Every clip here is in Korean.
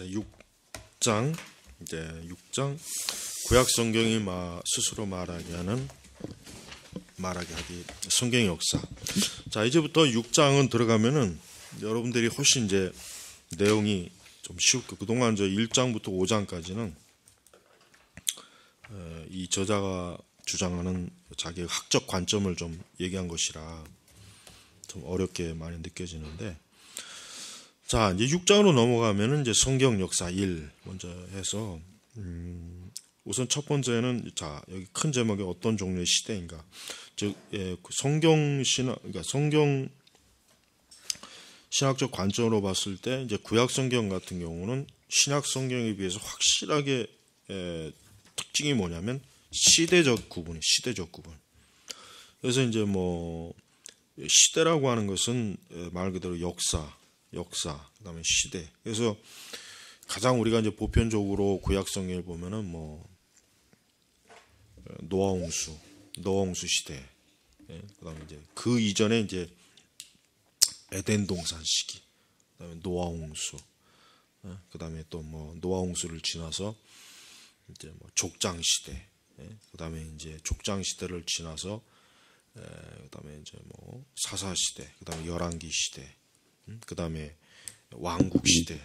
이 6장 이제 6장 구약 성경이 마, 스스로 말하게 하는 말하게 하기 성경 역사. 자 이제부터 6장은 들어가면은 여러분들이 훨씬 이제 내용이 좀 쉽게 그동안 저 1장부터 5장까지는 이 저자가 주장하는 자기의 학적 관점을 좀 얘기한 것이라 좀 어렵게 많이 느껴지는데 자, 이제 6장으로 넘어가면은 이제 성경 역사 1 먼저 해서 음, 우선 첫 번째는 자, 여기 큰제목이 어떤 종류의 시대인가? 즉 예, 그 성경 신학 그러니까 성경 신학적 관점으로 봤을 때 이제 구약 성경 같은 경우는 신약 성경에 비해서 확실하게 예, 특징이 뭐냐면 시대적 구분이 시대적 구분. 그래서 이제 뭐 시대라고 하는 것은 예, 말 그대로 역사 역사, 그다음에 시대. 그래서 가장 우리가 이제 보편적으로 구약 성경을 보면은 뭐 노아홍수, 노아홍수 시대. 예? 그다음에 이제 그 이전에 이제 에덴 동산 시기. 그다음에 노아홍수. 예? 그다음에 또 뭐 노아홍수를 지나서 이제 뭐 족장 시대. 예? 그다음에 이제 족장 시대를 지나서 예, 그다음에 이제 뭐 사사 시대, 그다음에 열왕기 시대, 음, 그 다음에 왕국 시대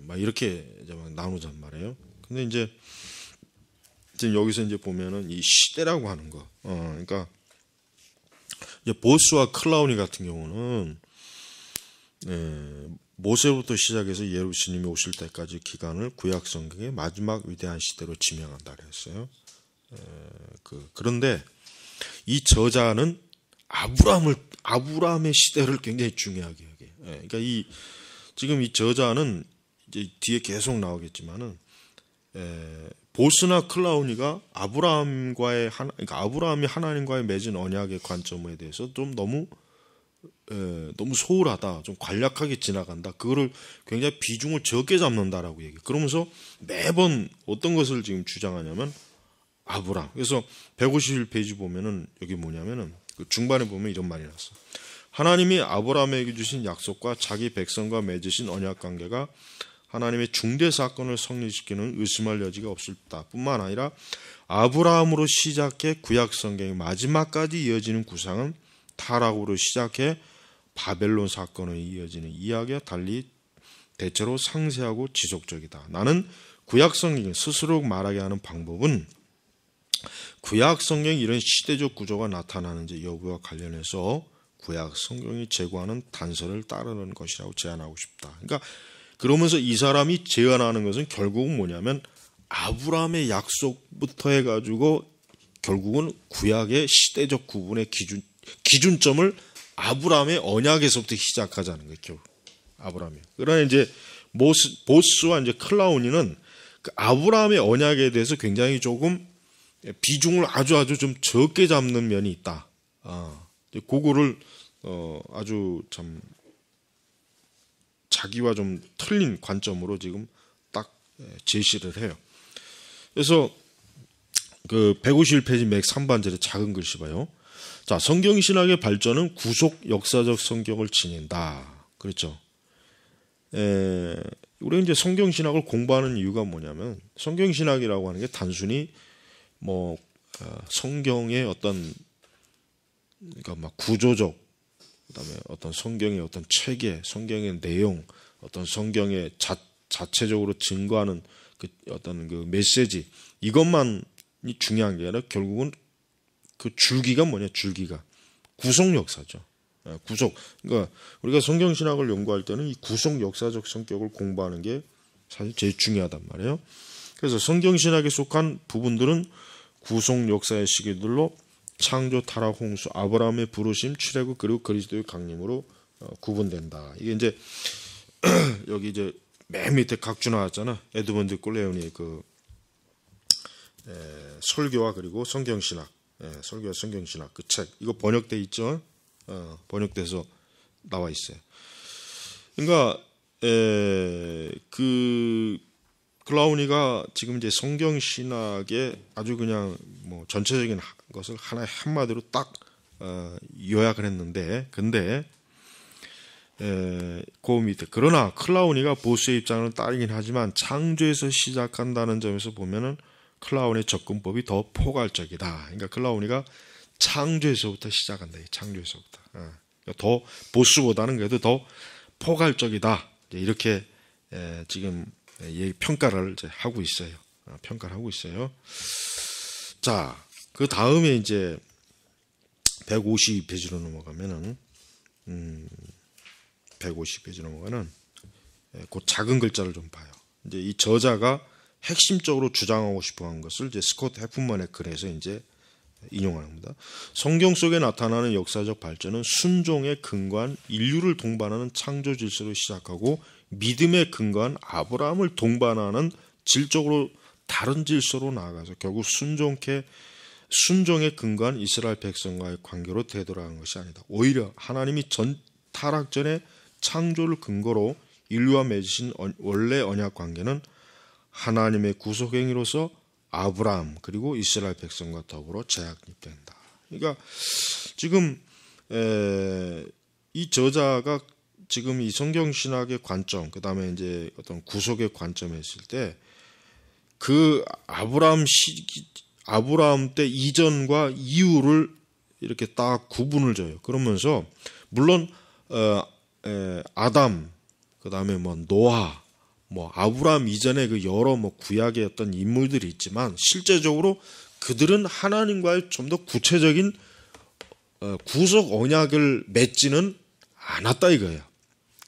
막 이렇게 이제 막 나누잔 말이에요. 근데 이제 지금 여기서 이제 보면은 이 시대라고 하는 거, 어, 그러니까 이제 보스와 클라우니 같은 경우는 예, 모세부터 시작해서 예루시님이 오실 때까지 기간을 구약 성경의 마지막 위대한 시대로 지명한다 그랬어요. 에, 예, 그, 그런데 이 저자는 아브라함을 아브라함의 시대를 굉장히 중요하게 예, 그러니까 이 지금 이 저자는 이제 뒤에 계속 나오겠지만은 에, 예, 보스나 클라우니가 아브라함과의 하나, 그러니까 아브라함이 하나님과의 맺은 언약의 관점에 대해서 좀 너무 에, 예, 너무 소홀하다, 좀 간략하게 지나간다. 그거를 굉장히 비중을 적게 잡는다라고 얘기. 그러면서 매번 어떤 것을 지금 주장하냐면 아브라. 함 그래서 151페이지 보면은 여기 뭐냐면은 그 중반에 보면 이런 말이 났어. 하나님이 아브라함에게 주신 약속과 자기 백성과 맺으신 언약 관계가 하나님의 중대 사건을 성립시키는 의심할 여지가 없을 뿐만 아니라 아브라함으로 시작해 구약 성경의 마지막까지 이어지는 구상은 타락으로 시작해 바벨론 사건에 이어지는 이야기와 달리 대체로 상세하고 지속적이다. 나는 구약 성경이 스스로 말하게 하는 방법은 구약 성경 이런 시대적 구조가 나타나는지 여부와 관련해서 구약 성경이 제고하는 단서를 따르는 것이라고 제안하고 싶다. 그러니까 그러면서 이 사람이 제안하는 것은 결국은 뭐냐면 아브라함의 약속부터 해가지고 결국은 구약의 시대적 구분의 기준 기준점을 아브라함의 언약에서부터 시작하자는 거죠 아브라함이. 그러나 이제 모스, 보스와 이제 클라우니는 그 아브라함의 언약에 대해서 굉장히 조금 비중을 아주 아주 좀 적게 잡는 면이 있다. 아, 그거를 어, 아주 참 자기와 좀 틀린 관점으로 지금 딱 예, 제시를 해요. 그래서 그 151페이지 맥 3반절의 작은 글씨 봐요. 자, 성경 신학의 발전은 구속 역사적 성경을 지닌다. 그렇죠. 에, 예, 우리가 이제 성경 신학을 공부하는 이유가 뭐냐면 성경 신학이라고 하는 게 단순히 뭐 어, 성경의 어떤 그러니까 막 구조적 그다음에 어떤 성경의 어떤 체계, 성경의 내용, 어떤 성경의 자, 자체적으로 증거하는 그 어떤 그 메시지 이것만이 중요한 게 아니라 결국은 그 줄기가 뭐냐 줄기가 구속 역사죠. 아, 구속. 그러니까 우리가 성경 신학을 연구할 때는 이 구속 역사적 성격을 공부하는 게 사실 제일 중요하단 말이에요. 그래서 성경 신학에 속한 부분들은 구속 역사의 시기들로 창조, 타락, 홍수, 아브라함의 부르심, 출애굽 그리고 그리스도의 강림으로 어, 구분된다. 이게 이제 여기 이제 맨 밑에 각주 나왔잖아. 에드먼드 콜레온이 그 에, 설교와 그리고 성경신학, 에, 설교와 성경신학 그 책 이거 번역돼 있죠. 어, 번역돼서 나와 있어요. 그러니까 에, 그 클라우니가 지금 이제 성경 신학의 아주 그냥 뭐 전체적인 것을 하나의 한마디로 딱 어, 요약을 했는데 근데 에, 그 밑에 그러나 클라우니가 보수의 입장을 따르긴 하지만 창조에서 시작한다는 점에서 보면은 클라우니의 접근법이 더 포괄적이다. 그러니까 클라우니가 창조에서부터 시작한다. 이 창조에서부터 어, 그러니까 더보수보다는 그래도 더 포괄적이다. 이렇게 에, 지금 네, 평가를 이제 하고 있어요. 어, 평가를 하고 있어요. 자, 그 다음에 이제 150페이지로 넘어가면은 음, 150페이지 넘어가는 예, 곧그 작은 글자를 좀 봐요. 이제 이 저자가 핵심적으로 주장하고 싶어한 것을 이제 스콧 해프만의 글에서 이제 인용하는 니다 성경 속에 나타나는 역사적 발전은 순종의 근관 인류를 동반하는 창조 질서로 시작하고 믿음의 근간 아브라함을 동반하는 질적으로 다른 질서로 나아가서 결국 순종케 순종에 근간 이스라엘 백성과의 관계로 되돌아간 것이 아니다. 오히려 하나님이 전 타락 전에 창조를 근거로 인류와 맺으신 원래 언약 관계는 하나님의 구속 행위로서 아브라함 그리고 이스라엘 백성과 더불어 재확립된다. 그러니까 지금 이 저자가 지금 이 성경 신학의 관점, 그 다음에 이제 어떤 구속의 관점에 있을 때 그 아브라함 시기, 아브라함 때 이전과 이후를 이렇게 딱 구분을 줘요. 그러면서 물론 어, 에, 아담, 그 다음에 뭐 노아, 뭐 아브라함 이전에 그 여러 뭐 구약의 어떤 인물들이 있지만 실제적으로 그들은 하나님과의 좀 더 구체적인 어, 구속 언약을 맺지는 않았다 이거예요.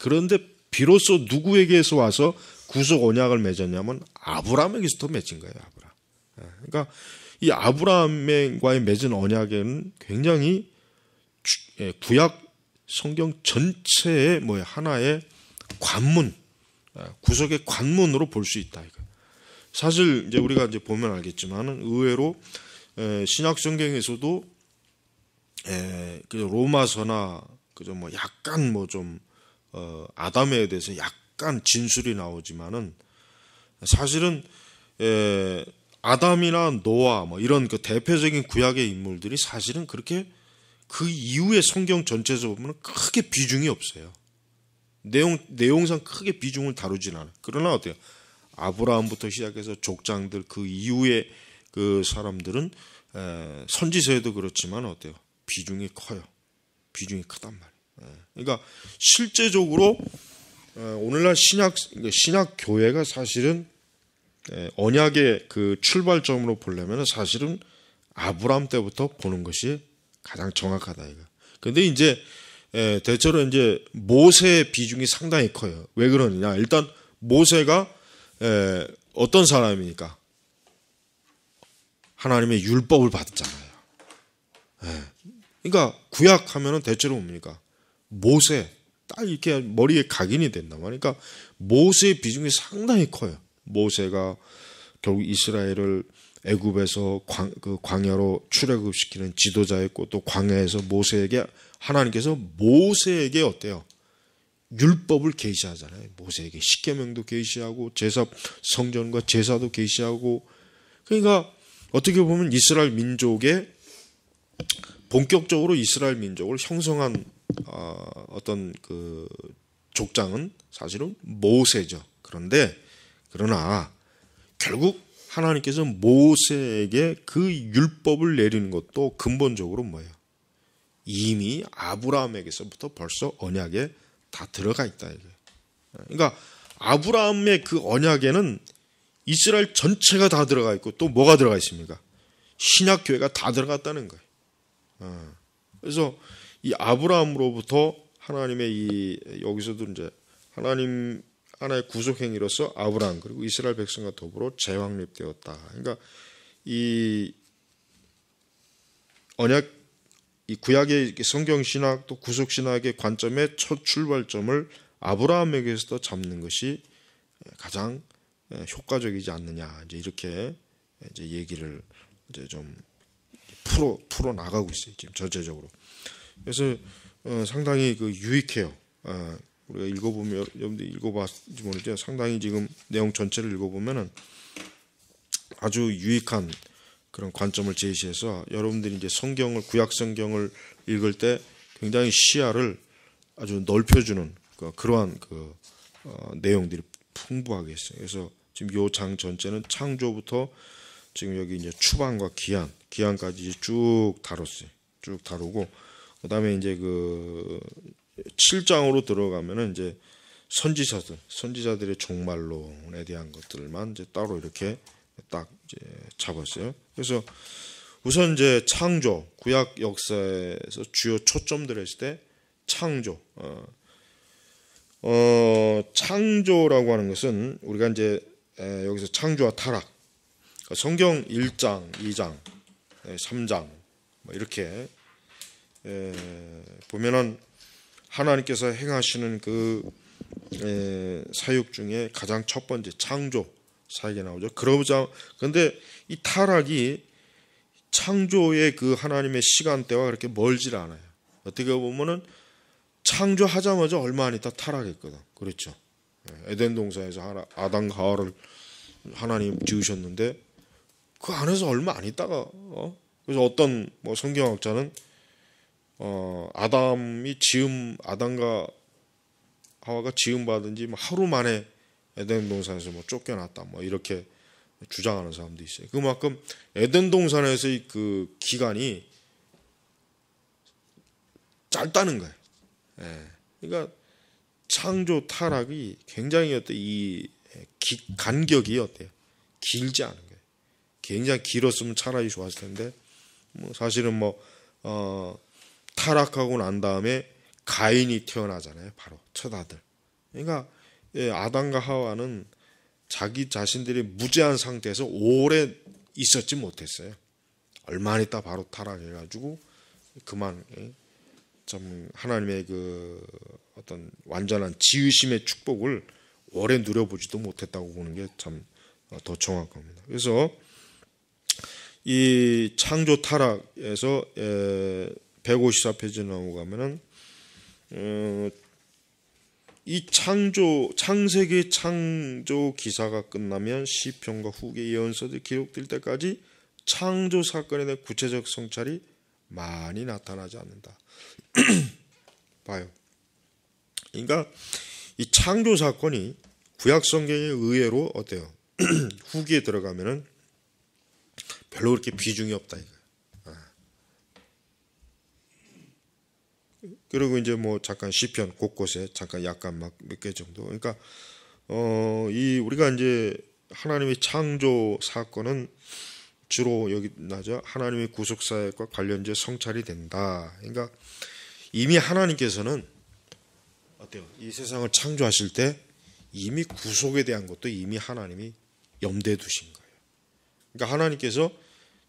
그런데 비로소 누구에게서 와서 구속 언약을 맺었냐면 아브라함에게서도 맺힌 거예요. 아브라함. 예, 그러니까 이 아브라함과의 맺은 언약에는 굉장히 예, 구약 성경 전체의 뭐 하나의 관문, 예, 구속의 관문으로 볼 수 있다 사실 이제 우리가 이제 보면 알겠지만 의외로 신약 성경에서도 그 로마서나 그저 뭐 약간 뭐좀 어, 아담에 대해서 약간 진술이 나오지만은 사실은 에, 예, 아담이나 노아 뭐 이런 그 대표적인 구약의 인물들이 사실은 그렇게 그 이후의 성경 전체에서 보면 크게 비중이 없어요. 내용 내용상 크게 비중을 다루진 않아. 그러나 어때요? 아브라함부터 시작해서 족장들 그 이후에 그 사람들은 에, 선지서에도 그렇지만 어때요? 비중이 커요. 비중이 크단 말이에요. 그러니까 실제적으로 어, 오늘날 신약 그러니까 신약 교회가 사실은 예, 언약의 그 출발점으로 보려면 사실은 아브라함 때부터 보는 것이 가장 정확하다 이거. 근데 이제 예, 대체로 이제 모세의 비중이 상당히 커요. 왜 그러느냐? 일단 모세가 예, 어떤 사람이니까 하나님의 율법을 받잖아요. 그러니까 구약하면은 대체로 뭡니까? 모세 딱 이렇게 머리에 각인이 된다 말이니까 그러니까 모세의 비중이 상당히 커요. 모세가 결국 이스라엘을 애굽에서 광, 그 광야로 출애굽시키는 지도자였고 또 광야에서 모세에게 하나님께서 모세에게 어때요? 율법을 계시하잖아요. 모세에게 십계명도 계시하고 제사 성전과 제사도 계시하고 그러니까 어떻게 보면 이스라엘 민족의 본격적으로 이스라엘 민족을 형성한 어, 어떤 그 족장은 사실은 모세죠. 그런데 그러나 결국 하나님께서 모세에게 그 율법을 내리는 것도 근본적으로 뭐예요? 이미 아브라함에게서부터 벌써 언약에 다 들어가 있다 이게. 그러니까 아브라함의 그 언약에는 이스라엘 전체가 다 들어가 있고 또 뭐가 들어가 있습니까? 신약 교회가 다 들어갔다는 거예요. 어. 그래서 이 아브라함으로부터 하나님의 이 여기서도 이제 하나님 하나의 구속 행위로서 아브라함 그리고 이스라엘 백성과 더불어 재확립되었다. 그러니까 이 언약 이 구약의 성경 신학 또 구속 신학의 관점의 첫 출발점을 아브라함에게서 도 잡는 것이 가장 효과적이지 않느냐 이제 이렇게 이제 얘기를 이제 좀 풀어 풀어 나가고 있어요 지금 전체적으로. 그래서 어, 상당히 그 유익해요. 아, 우리가 읽어보면 여러분들 읽어봤지 모르죠. 상당히 지금 내용 전체를 읽어보면은 아주 유익한 그런 관점을 제시해서 여러분들이 이제 성경을 구약 성경을 읽을 때 굉장히 시야를 아주 넓혀주는 그 그러한 그 어, 내용들이 풍부하게 있어요. 그래서 지금 요장 전체는 창조부터 지금 여기 이제 추방과 기한, 기한까지 쭉 다뤘어요. 쭉 다루고 그다음에 이제 그 7장으로 들어가면은 이제 선지자들, 선지자들의 종말론에 대한 것들만 이제 따로 이렇게 딱 이제 잡았어요. 그래서 우선 이제 창조, 구약 역사에서 주요 초점들 했을 때 창조, 어, 어 창조라고 하는 것은 우리가 이제 에, 여기서 창조와 타락, 그러니까 성경 1장, 2장, 3장 뭐 이렇게 에, 보면은 하나님께서 행하시는 그 에, 사육 중에 가장 첫 번째 창조 사역에 나오죠. 그러자 그런데이 타락이 창조의 그 하나님의 시간대와 그렇게 멀질 않아요. 어떻게 보면은 창조하자마자 얼마 안 있다 타락했거든. 그렇죠. 예, 에덴 동산에서 아담 가을을 하나님 지으셨는데 그 안에서 얼마 안 있다가 어? 그래서 어떤 뭐 성경학자는 어, 아담이 지음 아담과 하와가 지음 받은지 뭐 하루 만에 에덴 동산에서 뭐 쫓겨났다 뭐 이렇게 주장하는 사람도 있어요. 그만큼 에덴 동산에서의 그 기간이 짧다는 거예요. 예. 그러니까 창조 타락이 굉장히 어때 이 예, 기, 간격이 어때요? 길지 않은 거예요. 굉장히 길었으면 차라리 좋았을 텐데 뭐 사실은 뭐 어, 타락하고 난 다음에 가인이 태어나잖아요. 바로 첫 아들. 그러니까 예, 아담과 하와는 자기 자신들이 무죄한 상태에서 오래 있었지 못했어요. 얼마 안 있다 바로 타락해가지고 그만 참 예, 하나님의 그 어떤 완전한 지으심의 축복을 오래 누려보지도 못했다고 보는 게 참더 어, 정확 합니다. 그래서 이 창조 타락에서 예, 154페이지 넘어가면은 어, 이 창조 창세기 창조 기사가 끝나면 시편과 후기 예언서들 기록될 때까지 창조 사건에 대한 구체적 성찰이 많이 나타나지 않는다. 봐요. 그러니까 이 창조 사건이 구약 성경에 의외로 어때요? 후기에 들어가면은 별로 그렇게 비중이 없다 이거 그리고 이제 뭐 잠깐 시편 곳곳에 잠깐 약간 막 몇 개 정도. 그러니까 어 이 우리가 이제 하나님의 창조 사건은 주로 여기 나죠. 하나님의 구속 사역과 관련지어 성찰이 된다. 그러니까 이미 하나님께서는 어때요? 이 세상을 창조하실 때 이미 구속에 대한 것도 이미 하나님이 염두에 두신 거예요. 그러니까 하나님께서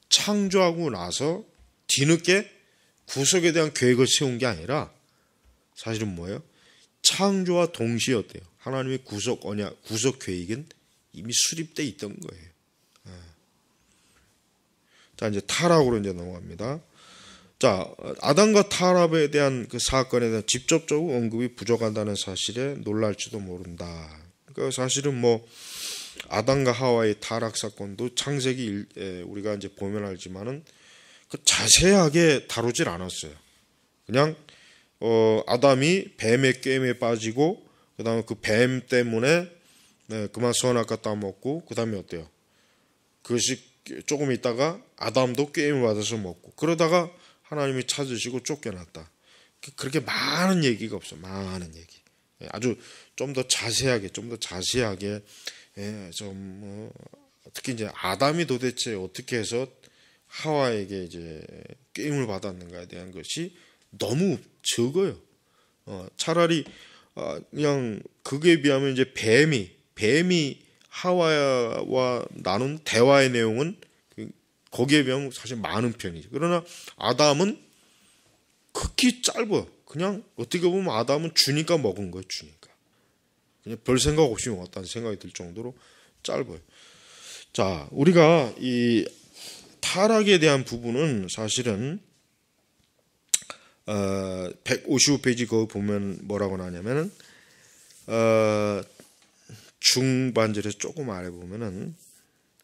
창조하고 나서 뒤늦게 구속에 대한 계획을 세운 게 아니라 사실은 뭐예요? 창조와 동시에 어때요? 하나님의 구속 언약, 구속 계획은 이미 수립돼 있던 거예요. 예. 자 이제 타락으로 이제 넘어갑니다. 자 아담과 타락에 대한 그 사건에 대한 직접적 언급이 부족한다는 사실에 놀랄지도 모른다. 그러니까 사실은 뭐 아담과 하와의 타락 사건도 창세기 우리가 이제 보면 알지만은 그 자세하게 다루질 않았어요. 그냥 어, 아담이 뱀의 게임에 빠지고 그다음에 그 뱀 때문에 네, 그만 소원악과 따먹고 그다음에 어때요? 그것이 조금 있다가 아담도 게임을 받아서 먹고 그러다가 하나님이 찾으시고 쫓겨났다. 그, 그렇게 많은 얘기가 없어. 많은 얘기. 예, 아주 좀 더 자세하게, 좀 더 자세하게, 예, 좀, 어, 특히 이제 아담이 도대체 어떻게 해서 하와에게 이제 게임을 받았는가에 대한 것이 너무 적어요. 어, 차라리 아, 그냥 그에 비하면 이제 뱀이 뱀이 하와와 나눈 대화의 내용은 그 거기에 비하면 사실 많은 편이죠. 그러나 아담은 극히 짧아요. 그냥 어떻게 보면 아담은 주니까 먹은 거예요. 주니까. 그냥 별 생각 없이 먹었다는 생각이 들 정도로 짧아요. 자, 우리가 이 타락에 대한 부분은 사실은 어, 155페이지 거기 보면 뭐라고 나냐면은 어, 중반절에서 조금 아래 보면은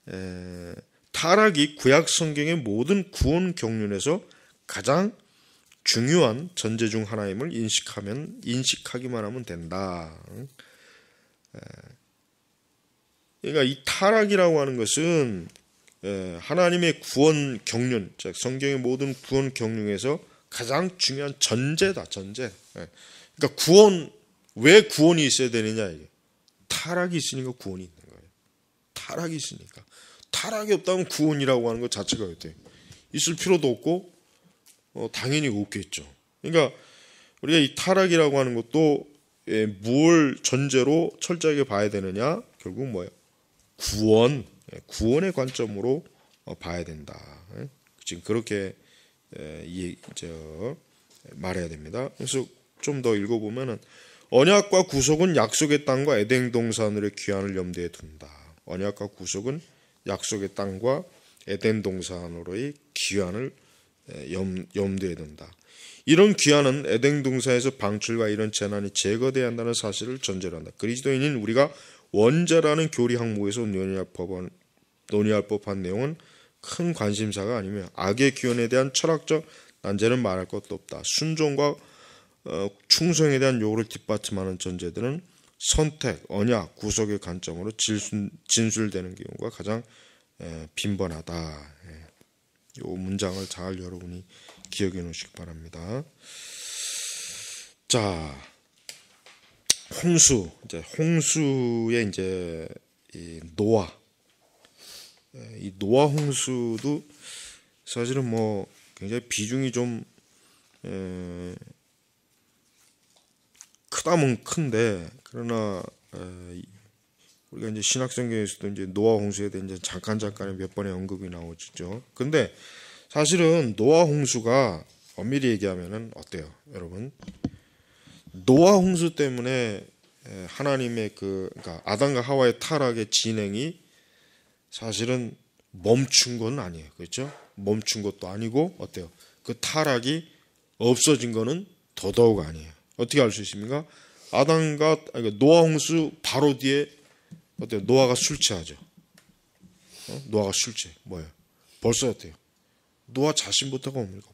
에, 타락이 구약 성경의 모든 구원 경륜에서 가장 중요한 전제 중 하나임을 인식하면 인식하기만 하면 된다. 그러니까 이 타락이라고 하는 것은 하나님의 구원 경륜, 즉 성경의 모든 구원 경륜에서 가장 중요한 전제다 전제. 예. 그러니까 구원 왜 구원이 있어야 되느냐 이게 타락이 있으니까 구원이 있는 거예요. 타락이 있으니까 타락이 없다면 구원이라고 하는 것 자체가 어때? 있을 필요도 없고 어, 당연히 없겠죠. 그러니까 우리가 이 타락이라고 하는 것도 예, 뭘 전제로 철저하게 봐야 되느냐? 결국 뭐예요? 구원, 예, 구원의 관점으로 어, 봐야 된다. 예? 지금 그렇게 이, 저, 말해야 됩니다. 그래서 좀 더 읽어보면은 언약과 구속은 약속의 땅과 에덴 동산으로의 귀환을 염두에 둔다. 언약과 구속은 약속의 땅과 에덴 동산으로의 귀환을 염, 염두에 둔다. 이런 귀환은 에덴 동산에서 방출과 이런 재난이 제거돼야 한다는 사실을 전제로 한다. 그리스도인인 우리가 원자라는 교리 항목에서 논의할 법한, 논의할 법한 내용은 큰 관심사가 아니며 악의 기원에 대한 철학적 난제는 말할 것도 없다. 순종과 어, 충성에 대한 요구를 뒷받침하는 전제들은 선택, 언약, 구속의 관점으로 진술, 되는 경우가 가장 에, 빈번하다. 이 예. 문장을 잘 여러분이 기억해 놓으시기 바랍니다. 자, 홍수 이제 홍수의 이제 이 노아 예, 이 노아 홍수도 사실은 뭐 굉장히 비중이 좀 에, 예, 크다면 큰데 그러나 에, 예, 우리가 이제 신학성경에서도 이제 노아 홍수에 대한 이제 잠깐 잠깐에 몇 번의 언급이 나오죠. 근데 사실은 노아 홍수가 엄밀히 얘기하면은 어때요, 여러분? 노아 홍수 때문에 하나님의 그 그러니까 아담과 하와의 타락의 진행이 사실은 멈춘 건 아니에요. 그렇죠? 멈춘 것도 아니고 어때요? 그 타락이 없어진 거는 더더욱 아니에요. 어떻게 알 수 있습니까? 아담과 그러니까 노아 홍수 바로 뒤에 어때요? 노아가 술 취하죠. 어? 노아가 술 취해. 뭐예요? 벌써 어때요? 노아 자신부터가 뭡니까?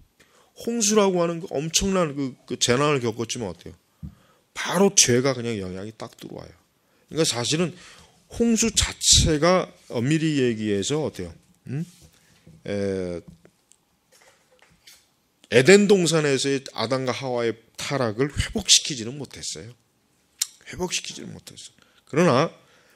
홍수라고 하는 그 엄청난 그, 그 재난을 겪었지만 어때요? 바로 죄가 그냥 영향이 딱 들어와요. 그러니까 사실은 홍수 자체가 엄밀히 어, 얘기해서 어때요? 음? 에, 에덴 동산에서의 아담과 하와의 타락을 회복시키지는 못했어요. 회복시키지는 못했어요. 그러나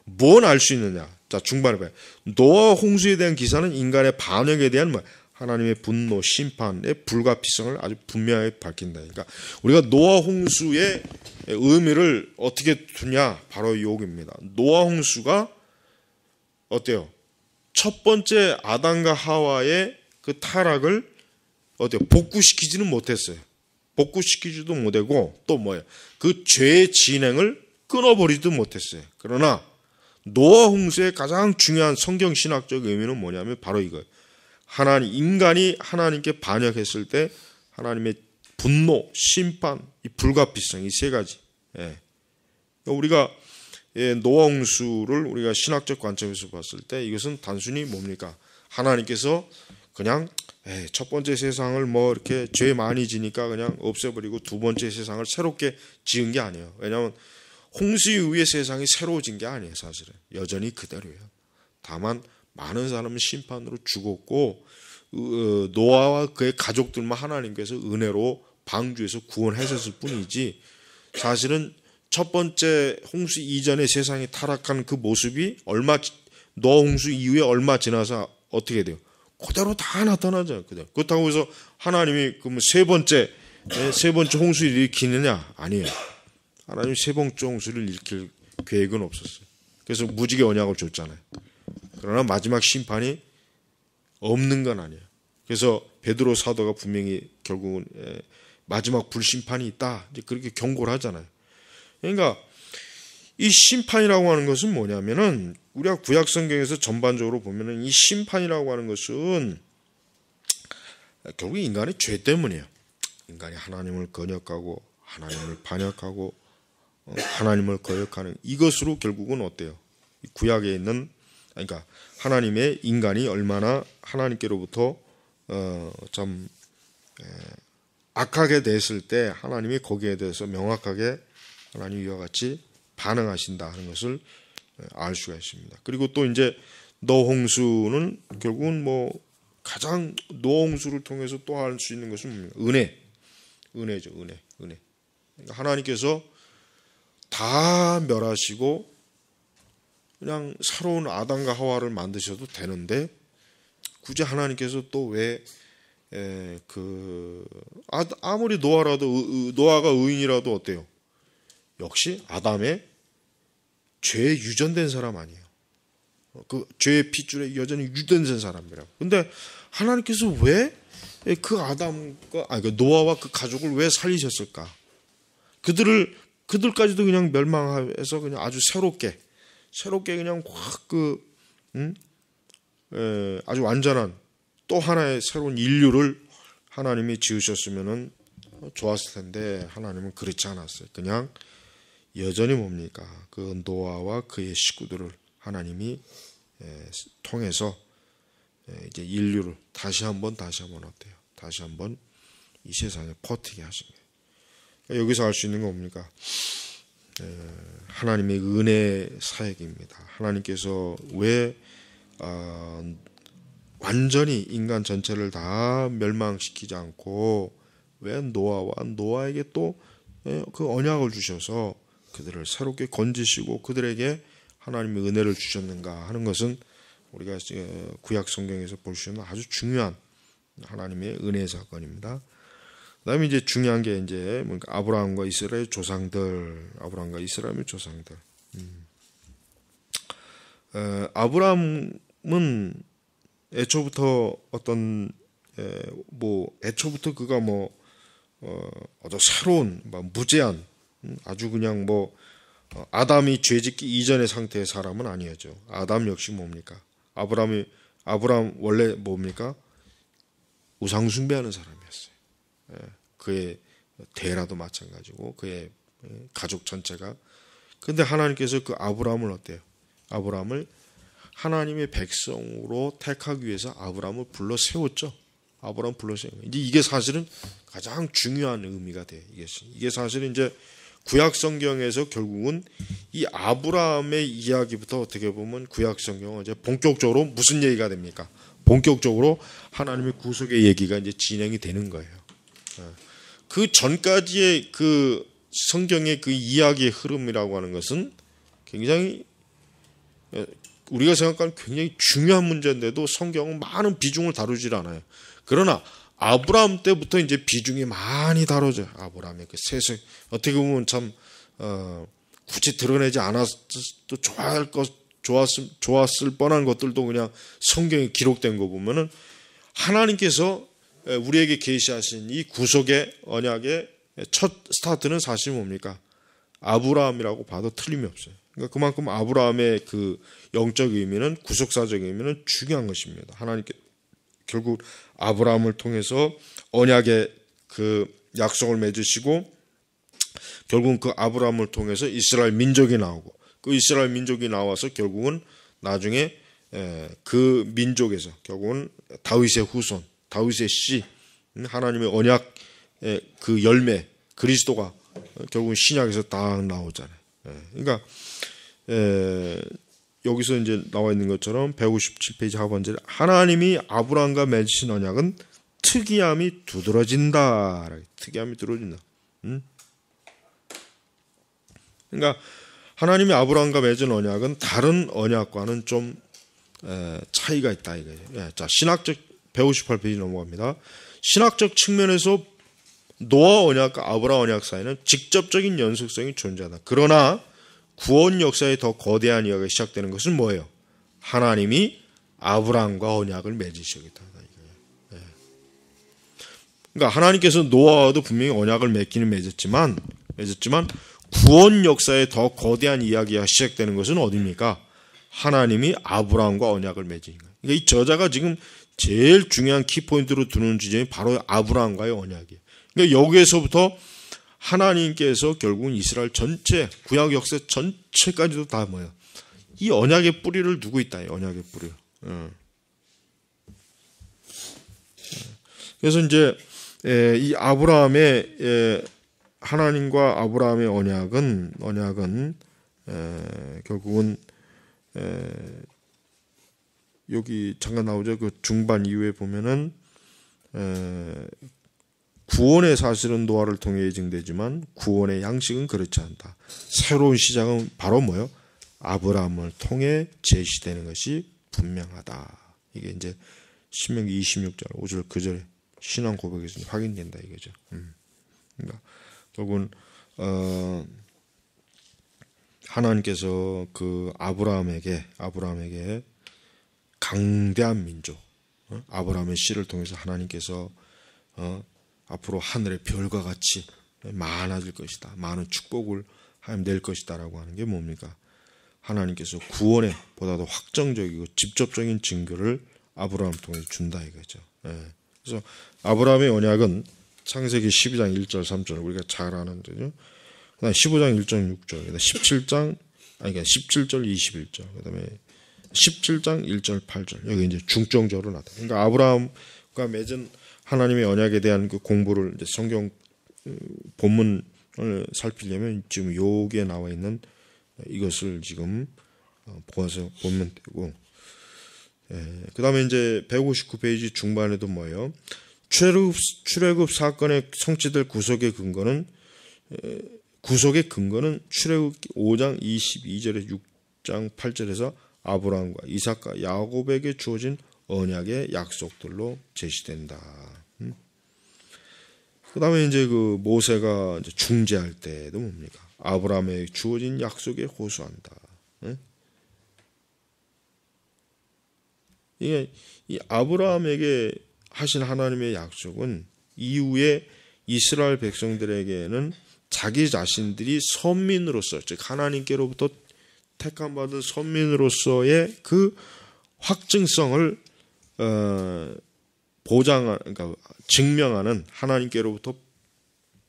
뭘알수 있느냐? 자 중반에 봐요. 노아 홍수에 대한 기사는 인간의 반역에 대한 뭐 하나님의 분노, 심판의 불가피성을 아주 분명하게 밝힌다. 그러니까 우리가 노아 홍수의 의미를 어떻게 두냐 바로 여기입니다. 노아 홍수가 어때요? 첫 번째 아담과 하와의 그 타락을 어때요? 복구시키지는 못했어요. 복구시키지도 못하고 또 뭐예요? 그 죄의 진행을 끊어버리지도 못했어요. 그러나 노아 홍수의 가장 중요한 성경 신학적 의미는 뭐냐면 바로 이거예요. 하나님 인간이 하나님께 반역했을 때 하나님의 분노, 심판, 이 불가피성 이 세 가지. 예. 그러니까 우리가 예, 노아홍수를 우리가 신학적 관점에서 봤을 때 이것은 단순히 뭡니까? 하나님께서 그냥 에이, 예, 첫 번째 세상을 뭐 이렇게 죄 많이 지니까 그냥 없애버리고 두 번째 세상을 새롭게 지은 게 아니에요. 왜냐하면 홍수 이후의 세상이 새로워진 게 아니에요, 사실은. 여전히 그대로예요. 다만 많은 사람은 심판으로 죽었고 어, 노아와 그의 가족들만 하나님께서 은혜로 방주에서 구원하셨을 뿐이지 사실은 첫 번째 홍수 이전의 세상이 타락한 그 모습이 얼마 노아 홍수 이후에 얼마 지나서 어떻게 돼요? 그대로 다 나타나잖아요. 그대로. 그렇다고 해서 하나님이 그럼 뭐 세 번째 네, 세 번째 홍수를 일으키느냐? 아니에요. 하나님 세 번째 홍수를 일으킬 계획은 없었어요. 그래서 무지개 언약을 줬잖아요. 그러나 마지막 심판이 없는 건 아니에요. 그래서 베드로 사도가 분명히 결국은 예, 마지막 불심판이 있다. 이제 그렇게 경고를 하잖아요. 그러니까 이 심판이라고 하는 것은 뭐냐면은 우리가 구약 성경에서 전반적으로 보면은 이 심판이라고 하는 것은 결국 인간의 죄 때문이에요. 인간이 하나님을 거역하고 하나님을 반역하고 어, 하나님을 거역하는 이것으로 결국은 어때요? 구약에 있는 그러니까 하나님의 인간이 얼마나 하나님께로부터 어, 참 악하게 됐을 때 하나님이 거기에 대해서 명확하게 하나님 이와 같이 반응하신다 하는 것을 알 수가 있습니다. 그리고 또 이제 노홍수는 결국은 뭐 가장 노홍수를 통해서 또할수 있는 것은 뭡니까? 은혜, 은혜죠, 은혜, 은혜. 그러니까 하나님께서 다 멸하시고 그냥 새로운 아담과 하와를 만드셔도 되는데 굳이 하나님께서 또 왜그 아, 아무리 노아라도 노아가 의인이라도 어때요? 역시 아담의 죄에 유전된 사람 아니에요. 그 죄의 핏줄에 여전히 유전된 사람이라고. 근데 하나님께서 왜 그 아담과 아니 그 그러니까 노아와 그 가족을 왜 살리셨을까? 그들을 그들까지도 그냥 멸망해서 그냥 아주 새롭게 새롭게 그냥 확그 음? 아주 완전한 또 하나의 새로운 인류를 하나님이 지으셨으면은 좋았을 텐데 하나님은 그렇지 않았어요. 그냥 여전히 뭡니까 그 노아와 그의 식구들을 하나님이 에, 통해서 에, 이제 인류를 다시 한번 다시 한번 어때요? 다시 한번 이 세상에 버티게 하십니예 그러니까 여기서 할 수 있는 건 뭡니까? 하나님의 은혜 사역입니다. 하나님께서 왜 아, 완전히 인간 전체를 다 멸망시키지 않고 왜 노아와 노아에게 또 그 언약을 주셔서 그들을 새롭게 건지시고 그들에게 하나님의 은혜를 주셨는가 하는 것은 우리가 구약 성경에서 볼 수 있는 아주 중요한 하나님의 은혜 사건입니다. 그다음에 이제 중요한 게 이제 뭔가 뭐 아브라함과 이스라엘 조상들, 아브라함과 이스라엘 조상들. 음. 에, 아브라함은 애초부터 어떤 에, 뭐 애초부터 그가 뭐 어, 어주 새로운 막 무제한 음, 아주 그냥 뭐 어, 아담이 죄짓기 이전의 상태의 사람은 아니었죠. 아담 역시 뭡니까? 아브라함이 아브라함 원래 뭡니까? 우상 숭배하는 사람이었어요. 예. 그의 대라도 마찬가지고 그의 가족 전체가 근데 하나님께서 그 아브라함을 어때요? 아브라함을 하나님의 백성으로 택하기 위해서 아브라함을 불러 세웠죠. 아브라함 불러 세운 거 이제 이게 사실은 가장 중요한 의미가 돼. 이게 이게 사실은 이제 구약 성경에서 결국은 이 아브라함의 이야기부터 어떻게 보면 구약 성경은 이제 본격적으로 무슨 얘기가 됩니까? 본격적으로 하나님의 구속의 얘기가 이제 진행이 되는 거예요. 어. 그 전까지의 그 성경의 그 이야기의 흐름이라고 하는 것은 굉장히 예, 우리가 생각하는 굉장히 중요한 문제인데도 성경은 많은 비중을 다루질 않아요. 그러나 아브라함 때부터 이제 비중이 많이 다뤄져요. 아브라함의 그 세세 어떻게 보면 참 어, 굳이 드러내지 않았도 좋아할 것 좋았음 좋았을 뻔한 것들도 그냥 성경에 기록된 거 보면은 하나님께서 우리에게 계시하신 이 구속의 언약의 첫 스타트는 사실 뭡니까? 아브라함이라고 봐도 틀림이 없어요. 그러니까 그만큼 아브라함의 그 영적 의미는 구속사적 의미는 중요한 것입니다. 하나님께 결국 아브라함을 통해서 언약의 그 약속을 맺으시고 결국은 그 아브라함을 통해서 이스라엘 민족이 나오고 그 이스라엘 민족이 나와서 결국은 나중에 그 민족에서 결국은 다윗의 후손 다윗의 씨, 음, 하나님의 언약의 예, 그 열매, 그리스도가 결국은 신약에서 다 나오잖아요. 예, 그러니까 예, 여기서 이제 나와 있는 것처럼 157페이지 하반절 하나님이 아브라함과 맺으신 언약은 특이함이 두드러진다. 특이함이 두드러진다. 음? 그러니까 하나님이 아브라함과 맺은 언약은 다른 언약과는 좀 차이가 있다 이거예요. 자 신학적 158페이지 넘어갑니다. 신학적 측면에서 노아 언약과 아브라 언약 사이는 직접적인 연속성이 존재한다. 그러나 구원 역사의 더 거대한 이야기가 시작되는 것은 뭐예요? 하나님이 아브라함과 언약을 맺으시겠다. 예. 그러니까 하나님께서 노아와도 분명히 언약을 맺기는 맺었지만 맺었지만 구원 역사의 더 거대한 이야기가 시작되는 것은 어디입니까? 하나님이 아브라함과 언약을 맺으니까. 그러니까 이 저자가 지금 제일 중요한 키포인트로 두는 지점이 바로 아브라함과의 언약이에요. 그러니까 여기에서부터 하나님께서 결국은 이스라엘 전체 구약 역사 전체까지도 다 뭐예요? 이 언약의 뿌리를 두고 있다. 언약의 뿌리. 예. 예. 그래서 이제 예, 이 아브라함의 하나님과 아브라함의 언약은 언약은 결국은 여기 잠깐 나오죠. 그 중반 이후에 보면은 에, 구원의 사실은 노아를 통해 예증되지만 구원의 양식은 그렇지 않다. 새로운 시작은 바로 뭐요? 아브라함을 통해 제시되는 것이 분명하다. 이게 이제 신명기 26장 5절 그절 신앙 고백에서 확인된다 이거죠. 음. 그러니까 결국은 어, 하나님께서 그 아브라함에게 아브라함에게 강대한 민족 어? 아브라함의 씨를 통해서 하나님께서 어? 앞으로 하늘의 별과 같이 많아질 것이다. 많은 축복을 낼 것이다라고 하는 게 뭡니까? 하나님께서 구원에 보다 더 확정적이고 직접적인 증거를 아브라함 통해 준다 이거죠. 예. 그래서 아브라함의 언약은 창세기 12장 1절 3절 우리가 잘 아는 데죠. 그다음 15장 1절 6절, 17장 아니 그러 17절 21절, 그다음에 17장 1절 8절 여기 이제 중점적으로 나타. 그러니까 아브라함과 맺은 하나님의 언약에 대한 그 공부를 이제 성경 어, 본문을 살피려면 지금 여기에 나와 있는 이것을 지금 어, 보아서 보면 되고 예, 그 다음에 이제 159페이지 중반에도 뭐예요? 출애굽, 출애굽 사건의 성취될 구속의 근거는 구속의 근거는 출애굽 5장 22절에 6장 8절에서 아브라함과 이삭과 야곱에게 주어진 언약의 약속들로 제시된다. 음? 그 다음에 이제 그 모세가 이제 중재할 때도 뭡니까? 아브라함에 주어진 약속에 호소한다. 음? 이게 이 아브라함에게 하신 하나님의 약속은 이후에 이스라엘 백성들에게는 자기 자신들이 선민으로서 즉 하나님께로부터 택함받은 선민으로서의 그 확증성을 어, 보장, 그러니까 증명하는 하나님께로부터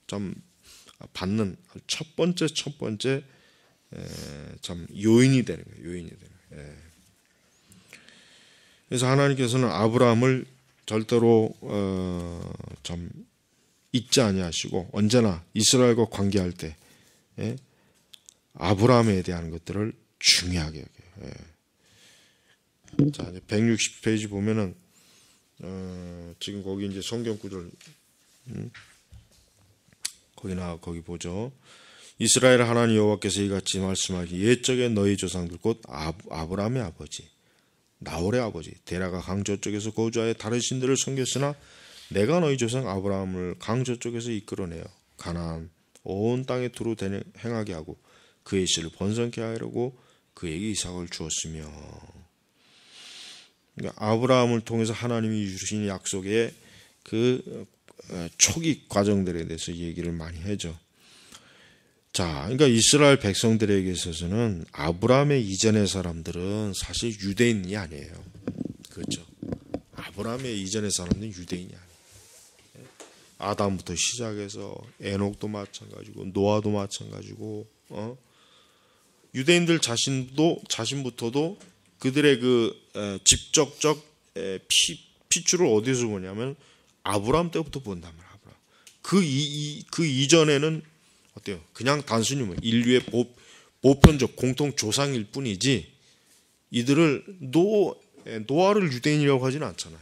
참 받는 첫 번째 첫 번째 에, 참 요인이 되는 거예요. 요인이 되는 거예요. 예. 그래서 하나님께서는 아브라함을 절대로 어, 참 잊지 아니하시고 언제나 이스라엘과 관계할 때 예? 아브라함에 대한 것들을 중요하게 여겨요. 예. 자, 160페이지 보면은, 어, 지금 거기 이제 성경 구절, 음? 거기 나, 거기 보죠. 이스라엘 하나님 여호와께서 이같이 말씀하기 옛적에 너희 조상들 곧 아, 아브라함의 아버지 나홀의 아버지 데라가 강저 쪽에서 거주하여 다른 신들을 섬겼으나 내가 너희 조상 아브라함을 강저 쪽에서 이끌어내어 가나안 온 땅에 두루 행하게 하고 그의 씨를 번성케 하려고 그에게 이삭을 주었으며 그러니까 아브라함을 통해서 하나님이 주신 약속의 그 어, 초기 과정들에 대해서 얘기를 많이 해죠. 자, 그러니까 이스라엘 백성들에게 있어서는 아브라함의 이전의 사람들은 사실 유대인이 아니에요. 그렇죠. 아브라함의 이전의 사람들은 유대인이 아니에요. 아담부터 시작해서 에녹도 마찬가지고 노아도 마찬가지고 어? 유대인들 자신도 자신부터도 그들의 그 직접적 피, 피줄을 어디서 보냐면 아브라함 때부터 본단 말이야. 아브라함. 그, 이, 이, 그 이전에는 어때요? 그냥 단순히 뭐 인류의 보, 보편적 공통 조상일 뿐이지 이들을 노 노아를 유대인이라고 하지는 않잖아요.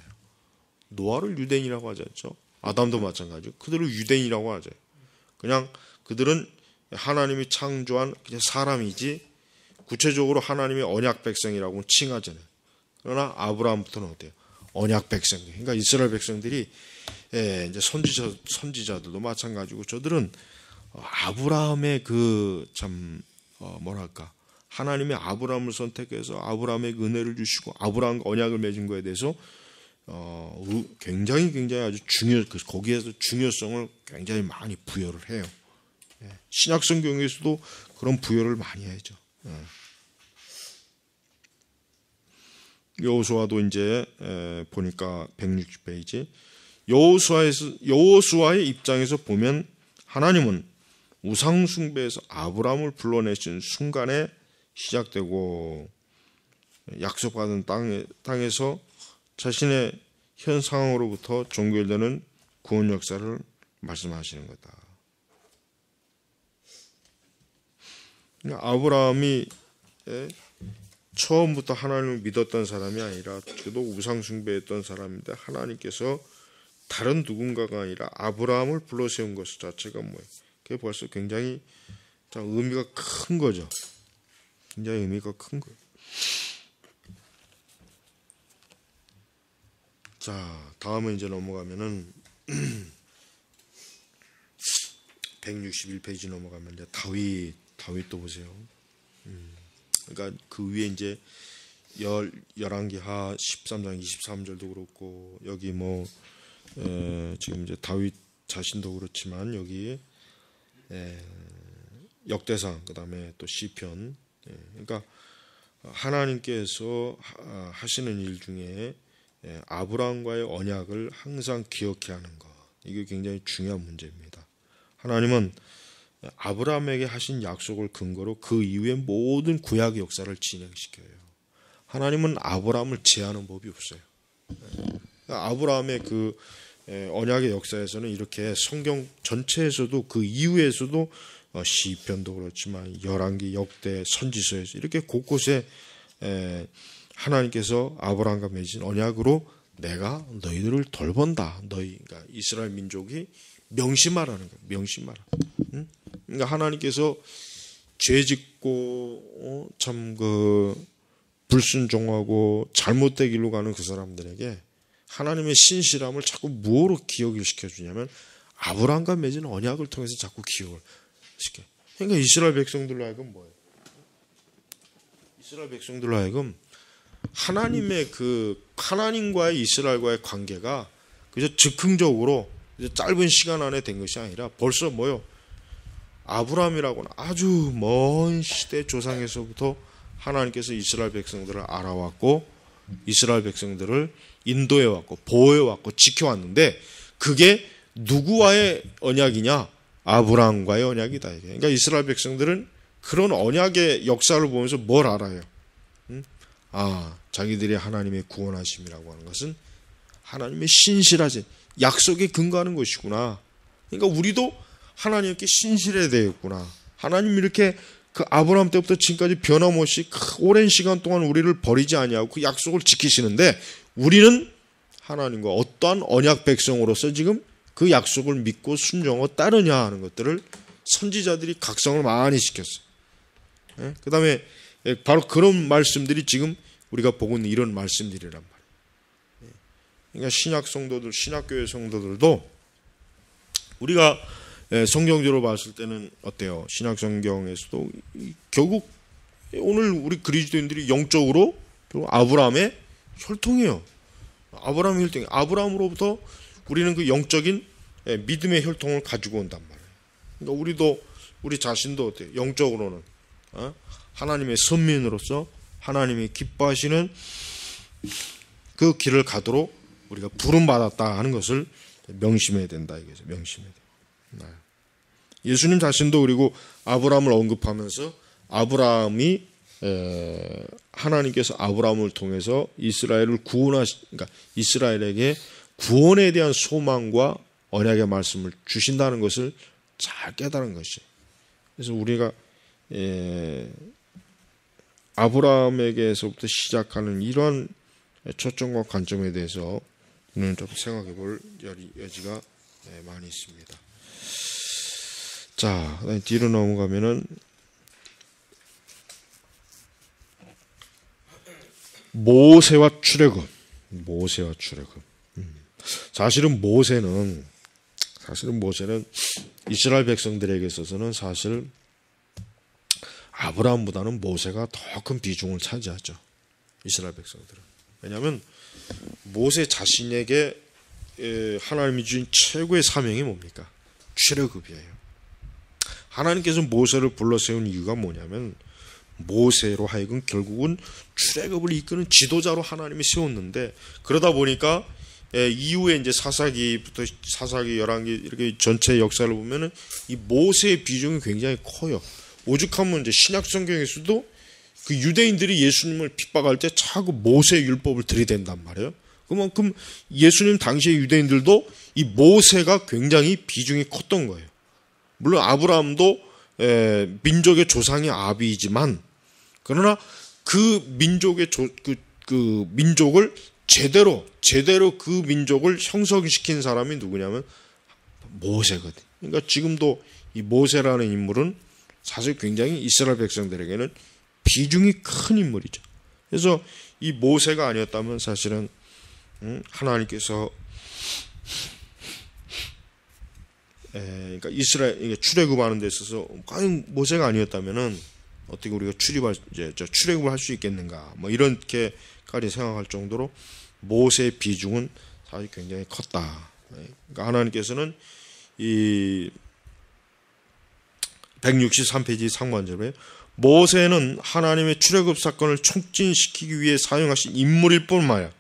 노아를 유대인이라고 하지 않죠. 아담도 마찬가지고 그들을 유대인이라고 하죠. 그냥 그들은 하나님이 창조한 사람이지 구체적으로 하나님이 언약 백성이라고 칭하잖아요. 그러나 아브라함부터는 어때요? 언약 백성 그러니까 이스라엘 백성들이 예, 이제 선지자 선지자들도 마찬가지고 저들은 아브라함의 그참 어, 뭐랄까 하나님의 아브라함을 선택해서 아브라함의 그 은혜를 주시고 아브라함과 언약을 맺은 거에 대해서 어, 굉장히 굉장히 아주 중요 그 거기에서 중요성을 굉장히 많이 부여를 해요. 예. 신약 성경에서도 그런 부여를 많이 해죠. 예. 여호수아도 이제 예, 보니까 160페이지 여호수아에서 여호수아의 입장에서 보면 하나님은 우상 숭배에서 아브라함을 불러내신 순간에 시작되고 약속받은 땅에, 땅에서 자신의 현 상황으로부터 종결되는 구원 역사를 말씀하시는 거다. 그러니까 아브라함이 예, 처음부터 하나님을 믿었던 사람이 아니라 주도 우상 숭배했던 사람인데 하나님께서 다른 누군가가 아니라 아브라함을 불러 세운 것 자체가 뭐예요? 그게 벌써 굉장히 의미가 큰 거죠. 굉장히 의미가 큰 거예요. 자, 다음에 이제 넘어가면은 161페이지 넘어가면 이제 다윗 다윗도 보세요. 음, 그러니까 그 위에 이제 열 열왕기하 13장 23절도 그렇고 여기 뭐 에, 지금 이제 다윗 자신도 그렇지만 여기 에, 역대상 그다음에 또 시편 예, 그러니까 하나님께서 하, 아, 하시는 일 중에 예, 아브라함과의 언약을 항상 기억해야 하는 것 이게 굉장히 중요한 문제입니다. 하나님은 아브라함에게 하신 약속을 근거로 그이후에 모든 구약의 역사를 진행시켜요. 하나님은 아브라함을 제하는 법이 없어요. 예. 아브라함의 그 예, 언약의 역사에서는 이렇게 성경 전체에서도 그 이후에서도 어, 시편도 그렇지만 열왕기 역대 선지서에서 이렇게 곳곳에 예, 하나님께서 아브라함과 맺은 언약으로 내가 너희들을 돌본다. 너희 그러니까 이스라엘 민족이 명심하라는 거예요. 명심하라. 응? 그러니까 하나님께서 죄 짓고 어, 참그 불순종하고 잘못된 길로 가는 그 사람들에게 하나님의 신실함을 자꾸 뭐로 기억을 시켜주냐면 아브라함과 맺은 언약을 통해서 자꾸 기억을 시켜. 그러니까 이스라엘 백성들로 하여금 뭐예요? 이스라엘 백성들로 하여금 하나님의 그 하나님과의 이스라엘과의 관계가 그저 즉흥적으로 짧은 시간 안에 된 것이 아니라 벌써 뭐요? 아브라함이라고는 아주 먼 시대 조상에서부터 하나님께서 이스라엘 백성들을 알아왔고 이스라엘 백성들을 인도해 왔고 보호해 왔고 지켜왔는데 그게 누구와의 언약이냐? 아브라함과의 언약이다. 이게. 그러니까 이스라엘 백성들은 그런 언약의 역사를 보면서 뭘 알아요? 음? 아, 자기들이 하나님의 구원하심이라고 하는 것은 하나님의 신실하신 약속에 근거하는 것이구나. 그러니까 우리도 하나님께 신실해되었구나 하나님 이렇게 그 아브라함 때부터 지금까지 변함없이 그 오랜 시간 동안 우리를 버리지 아니하고 그 약속을 지키시는데 우리는 하나님과 어떠한 언약 백성으로서 지금 그 약속을 믿고 순종하고 따르냐 하는 것들을 선지자들이 각성을 많이 시켰어요. 예? 그 다음에 예, 바로 그런 말씀들이 지금 우리가 보고 있는 이런 말씀들이란 말이에요. 예. 그러니까 신약 성도들, 신학교의 성도들도 우리가 예, 성경적으로 봤을 때는 어때요? 신약 성경에서도 결국 오늘 우리 그리스도인들이 영적으로 아브라함의 혈통이에요. 아브라함의 혈통. 아브라함으로부터 우리는 그 영적인 예, 믿음의 혈통을 가지고 온단 말이에요. 그러니까 우리도 우리 자신도 어때요? 영적으로는 어? 하나님의 선민으로서 하나님이 기뻐하시는 그 길을 가도록 우리가 부름 받았다 하는 것을 명심해야 된다 이거죠. 명심해야 돼. 네. 예수님 자신도 그리고 아브라함을 언급하면서 아브라함이 하나님께서 아브라함을 통해서 이스라엘을 구원하시 그러니까 이스라엘에게 구원에 대한 소망과 언약의 말씀을 주신다는 것을 잘 깨달은 것이. 그래서 우리가 예, 아브라함에게서부터 시작하는 이러한 초점과 관점에 대해서는 좀 생각해 볼 여지가 많이 있습니다. 자, 뒤로 넘어가면은 모세와 출애굽, 모세와 출애굽. 음. 사실은 모세는 사실은 모세는 이스라엘 백성들에게 있어서는 사실 아브라함보다는 모세가 더 큰 비중을 차지하죠. 이스라엘 백성들은. 왜냐하면 모세 자신에게 하나님이 주인 최고의 사명이 뭡니까? 출애굽이에요. 하나님께서 모세를 불러 세운 이유가 뭐냐면 모세로 하여금 결국은 출애굽을 이끄는 지도자로 하나님이 세웠는데 그러다 보니까 예, 이후에 이제 사사기부터 사사기 열왕기 이렇게 전체 역사를 보면은 이 모세의 비중이 굉장히 커요. 오죽하면 이제 신약 성경에서도 그 유대인들이 예수님을 핍박할 때 자꾸 모세 율법을 들이댄단 말이에요. 그만큼 예수님 당시의 유대인들도 이 모세가 굉장히 비중이 컸던 거예요. 물론 아브라함도 에, 예, 민족의 조상이 아비이지만 그러나 그 민족의 조, 그, 그 민족을 제대로 제대로 그 민족을 형성시킨 사람이 누구냐면 모세거든. 그러니까 지금도 이 모세라는 인물은 사실 굉장히 이스라엘 백성들에게는 비중이 큰 인물이죠. 그래서 이 모세가 아니었다면 사실은 음, 하나님께서 에, 예, 그러니까 이스라엘 출애굽하는 데 있어서 과연 모세가 아니었다면은 어떻게 우리가 출입할 이제 출애굽을 할 수 있겠는가 뭐 이렇게까지 생각할 정도로 모세의 비중은 사실 굉장히 컸다. 예, 그러니까 하나님께서는 이 163페이지 상반절에 모세는 하나님의 출애굽 사건을 촉진시키기 위해 사용하신 인물일 뿐만 아니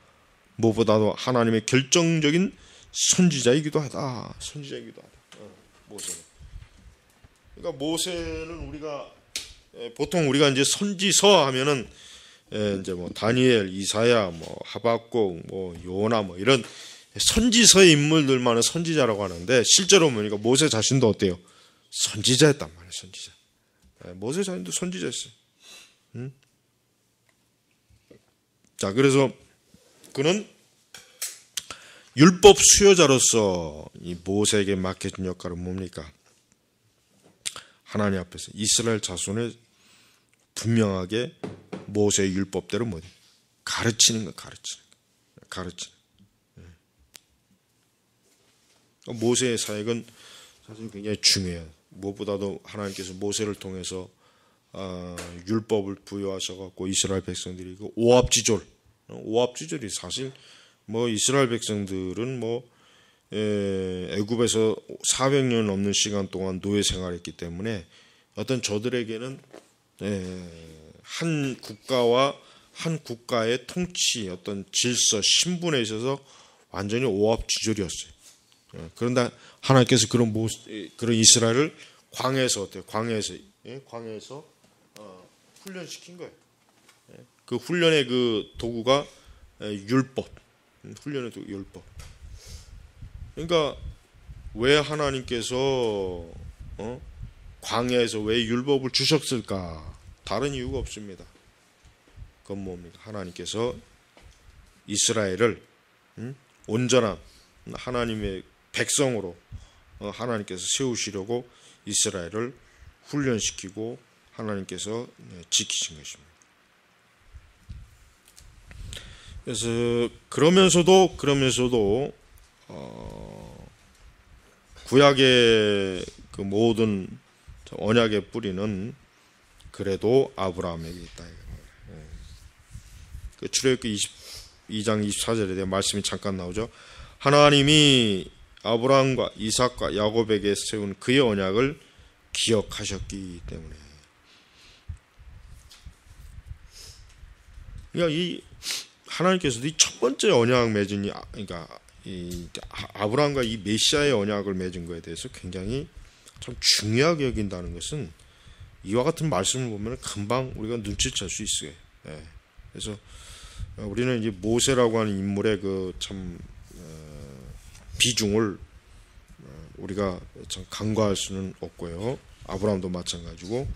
무엇보다도 하나님의 결정적인 선지자이기도 하다. 선지자이기도 하다. 모세는. 그러니까 모세는 우리가 예, 보통 우리가 이제 선지서 하면은 예, 이제 뭐 다니엘, 이사야, 뭐 하박국, 뭐 요나 뭐 이런 선지서의 인물들만을 선지자라고 하는데 실제로 보니까 모세 자신도 어때요? 선지자였단 말이에요, 선지자. 예, 모세 자신도 선지자였어요. 음? 자, 그래서 그는 율법 수요자로서 이 모세에게 맡겨진 역할은 뭡니까? 하나님 앞에서 이스라엘 자손을 분명하게 모세의 율법대로 뭐지? 가르치는 거, 가르치는 거. 가르치는 거. 예. 모세의 사역은 사실 굉장히 중요해요. 무엇보다도 하나님께서 모세를 통해서 어, 율법을 부여하셔갖고 이스라엘 백성들이 그 오합지졸, 오합지졸이 사실 뭐 이스라엘 백성들은 뭐 애굽에서 400년 넘는 시간 동안 노예 생활했기 때문에 어떤 저들에게는 한 국가와 한 국가의 통치 어떤 질서 신분에 있어서 완전히 오합지졸이었어요. 예, 그런데 하나님께서 그런 모 그런 이스라엘을 광에서 어때요? 광에서광에서 예, 어, 훈련시킨 거예요. 예, 그 훈련의 그 도구가 율법. 음, 훈련의 또법 그러니까 왜 하나님께서 어? 광야에서 왜 율법을 주셨을까? 다른 이유가 없습니다. 그건 뭡니까? 하나님께서 이스라엘을 음? 온전한 하나님의 백성으로 어, 하나님께서 세우시려고 이스라엘을 훈련시키고 하나님께서 네, 지키신 것입니다. 그래서 그러면서도 그러면서도 어, 구약의 그 모든 언약의 뿌리는 그래도 아브라함에게 있다. 예. 그 출애굽기 22장 24절에 대한 말씀이 잠깐 나오죠. 하나님이 아브라함과 이삭과 야곱에게 세운 그의 언약을 기억하셨기 때문에. 그러니까 이 하나님께서도 이 첫 번째 언약 맺은 이 아, 그러니까 이 아, 아브라함과 이 메시아의 언약을 맺은 것에 대해서 굉장히 참 중요하게 여긴다는 것은 이와 같은 말씀을 보면 금방 우리가 눈치챌 수 있어요. 예. 그래서 어, 우리는 이제 모세라고 하는 인물의 그참 어, 비중을 어, 우리가 참 간과할 수는 없고요. 아브라함도 마찬가지고.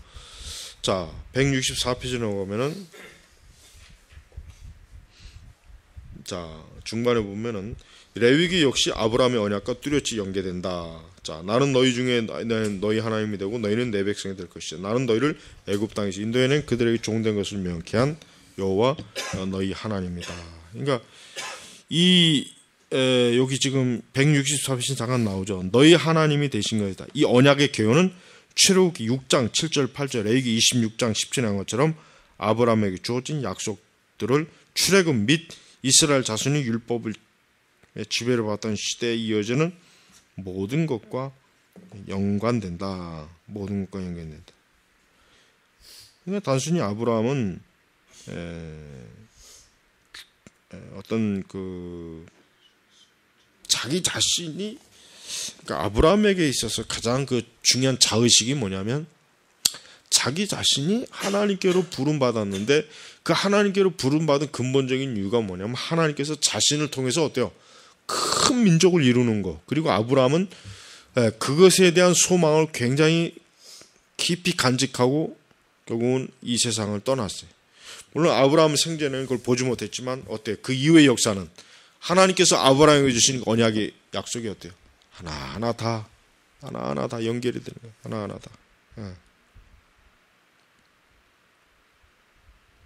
자, 164페이지 넘어가면은 자 중반에 보면은 레위기 역시 아브라함의 언약과 뚜렷이 연계된다. 자 나는 너희 중에 너희 하나님이 되고 너희는 내 백성이 될 것이다. 나는 너희를 애굽 땅에서 인도에는 그들에게 종된 것을 명케 한 여호와 어, 너희 하나님이다. 그러니까 이 에, 여기 지금 164편 잠깐 나오죠. 너희 하나님이 되신 것이다. 이 언약의 개요는 출애굽기 6장 7절 8절 레위기 26장 1 0절 것처럼 아브라함에게 주어진 약속들을 출애굽 및 이스라엘 자손이 율법을 예, 지배를 받던 시대에 이어지는 모든 것과 연관된다. 모든 것과 연관된다. 그러니까 단순히 아브라함은 에, 예, 예, 어떤 그 자기 자신이 그러니까 아브라함에게 있어서 가장 그 중요한 자의식이 뭐냐면 자기 자신이 하나님께로 부름 받았는데 그 하나님께로 부름받은 근본적인 이유가 뭐냐면 하나님께서 자신을 통해서 어때요? 큰 민족을 이루는 거. 그리고 아브라함은 예, 그것에 대한 소망을 굉장히 깊이 간직하고 결국은 이 세상을 떠났어요. 물론 아브라함 생전에는 그걸 보지 못했지만 어때요? 그 이후의 역사는 하나님께서 아브라함에게 주신 언약의 약속이 어때요? 하나하나 다 하나하나 다 연결이 되는 거예요. 하나하나 다. 예.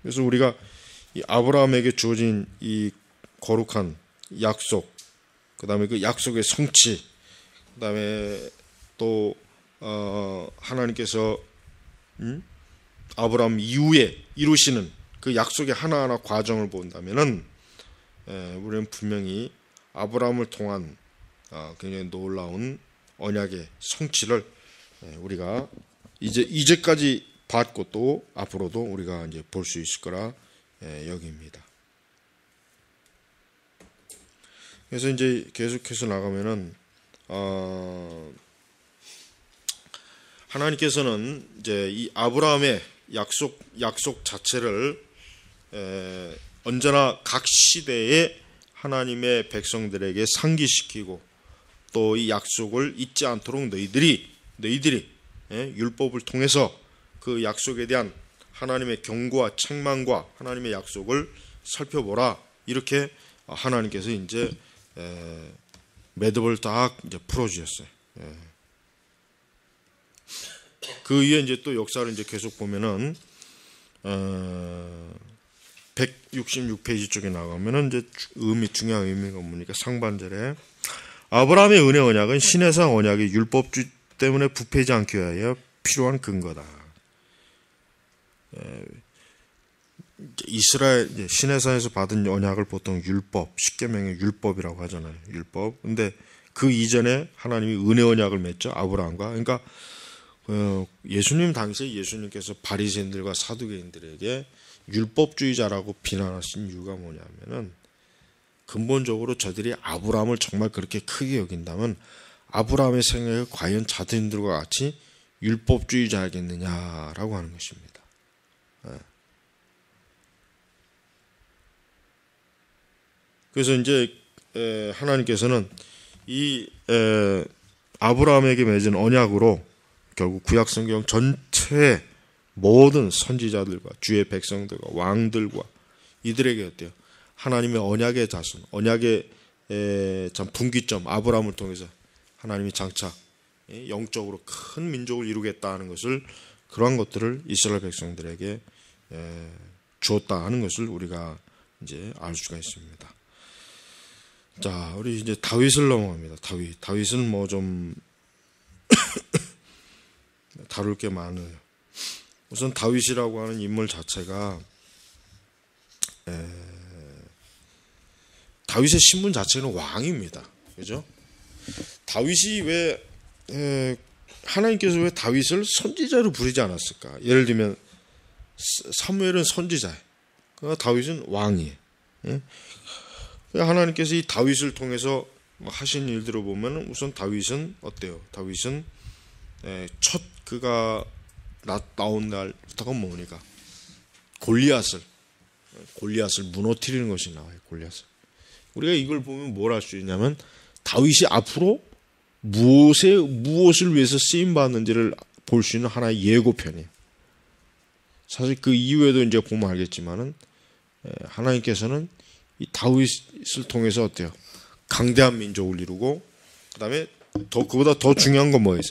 그래서 우리가 이 아브라함에게 주어진 이 거룩한 약속, 그 다음에 그 약속의 성취, 그 다음에 또 어, 하나님께서 음? 아브라함 이후에 이루시는 그 약속의 하나하나 과정을 본다면은 에, 예, 우리는 분명히 아브라함을 통한 어, 굉장히 놀라운 언약의 성취를 에, 예, 우리가 이제 이제까지 받고 또 앞으로도 우리가 이제 볼 수 있을 거라 예, 여기입니다. 그래서 이제 계속해서 나가면은 어 하나님께서는 이제 이 아브라함의 약속 약속 자체를 예, 언제나 각 시대에 하나님의 백성들에게 상기시키고 또 이 약속을 잊지 않도록 너희들이 너희들이 예? 율법을 통해서 그 약속에 대한 하나님의 경고와 책망과 하나님의 약속을 살펴보라 이렇게 하나님께서 이제 매듭을 딱 이제 풀어주셨어요. 예. 그 위에 이제 또 역사를 이제 계속 보면은 166페이지 어, 쪽에 나가면은 이제 의미 중요한 의미가 뭡니까 상반절에 아브라함의 은혜 언약은 신의 상 언약의 율법 때문에 부패지 않게 하여 필요한 근거다. 예. 이스라엘 신내산에서 받은 언약을 보통 율법 십계명의 율법이라고 하잖아요. 율법. 근데 그 이전에 하나님이 은혜 언약을 맺죠 아브라함과. 그러니까 어, 예수님 당시에 예수님께서 바리새인들과 사두개인들에게 율법주의자라고 비난하신 이유가 뭐냐면은 근본적으로 저들이 아브라함을 정말 그렇게 크게 여긴다면 아브라함의 생애가 과연 자들인들과 같이 율법주의자겠느냐라고 하는 것입니다. 예. 그래서 이제 하나님께서는 이 아브라함에게 맺은 언약으로 결국 구약 성경 전체 모든 선지자들과 주의 백성들과 왕들과 이들에게 어때요? 하나님의 언약의 자손, 언약의 참 분기점 아브라함을 통해서 하나님이 장차 영적으로 큰 민족을 이루겠다 하는 것을 그러한 것들을 이스라엘 백성들에게 예, 주었다 하는 것을 우리가 이제 알 수가 있습니다. 자, 우리 이제 다윗을 넘어갑니다. 다윗. 다윗은 뭐 좀 다룰 게 많아요. 우선 다윗이라고 하는 인물 자체가 에... 예, 다윗의 신분 자체는 왕입니다. 그죠? 다윗이 왜 에... 예, 하나님께서 왜 다윗을 선지자로 부르지 않았을까? 예를 들면 사무엘은 선지자예요. 그러니까 다윗은 왕이에요. 예? 하나님께서 이 다윗을 통해서 하신 일들을 보면 우선 다윗은 어때요? 다윗은 예, 첫 그가 나온 날부터가 뭐니까 골리앗을 골리앗을 무너뜨리는 것이 나와요. 골리앗을 우리가 이걸 보면 뭘 할 수 있냐면 다윗이 앞으로 무엇에 무엇을 위해서 쓰임 받는지를 볼 수 있는 하나의 예고편이에요. 사실 그 이후에도 이제 보면 알겠지만은 하나님께서는 이 다윗을 통해서 어때요? 강대한 민족을 이루고 그다음에 더 그보다 더 중요한 건 뭐예요?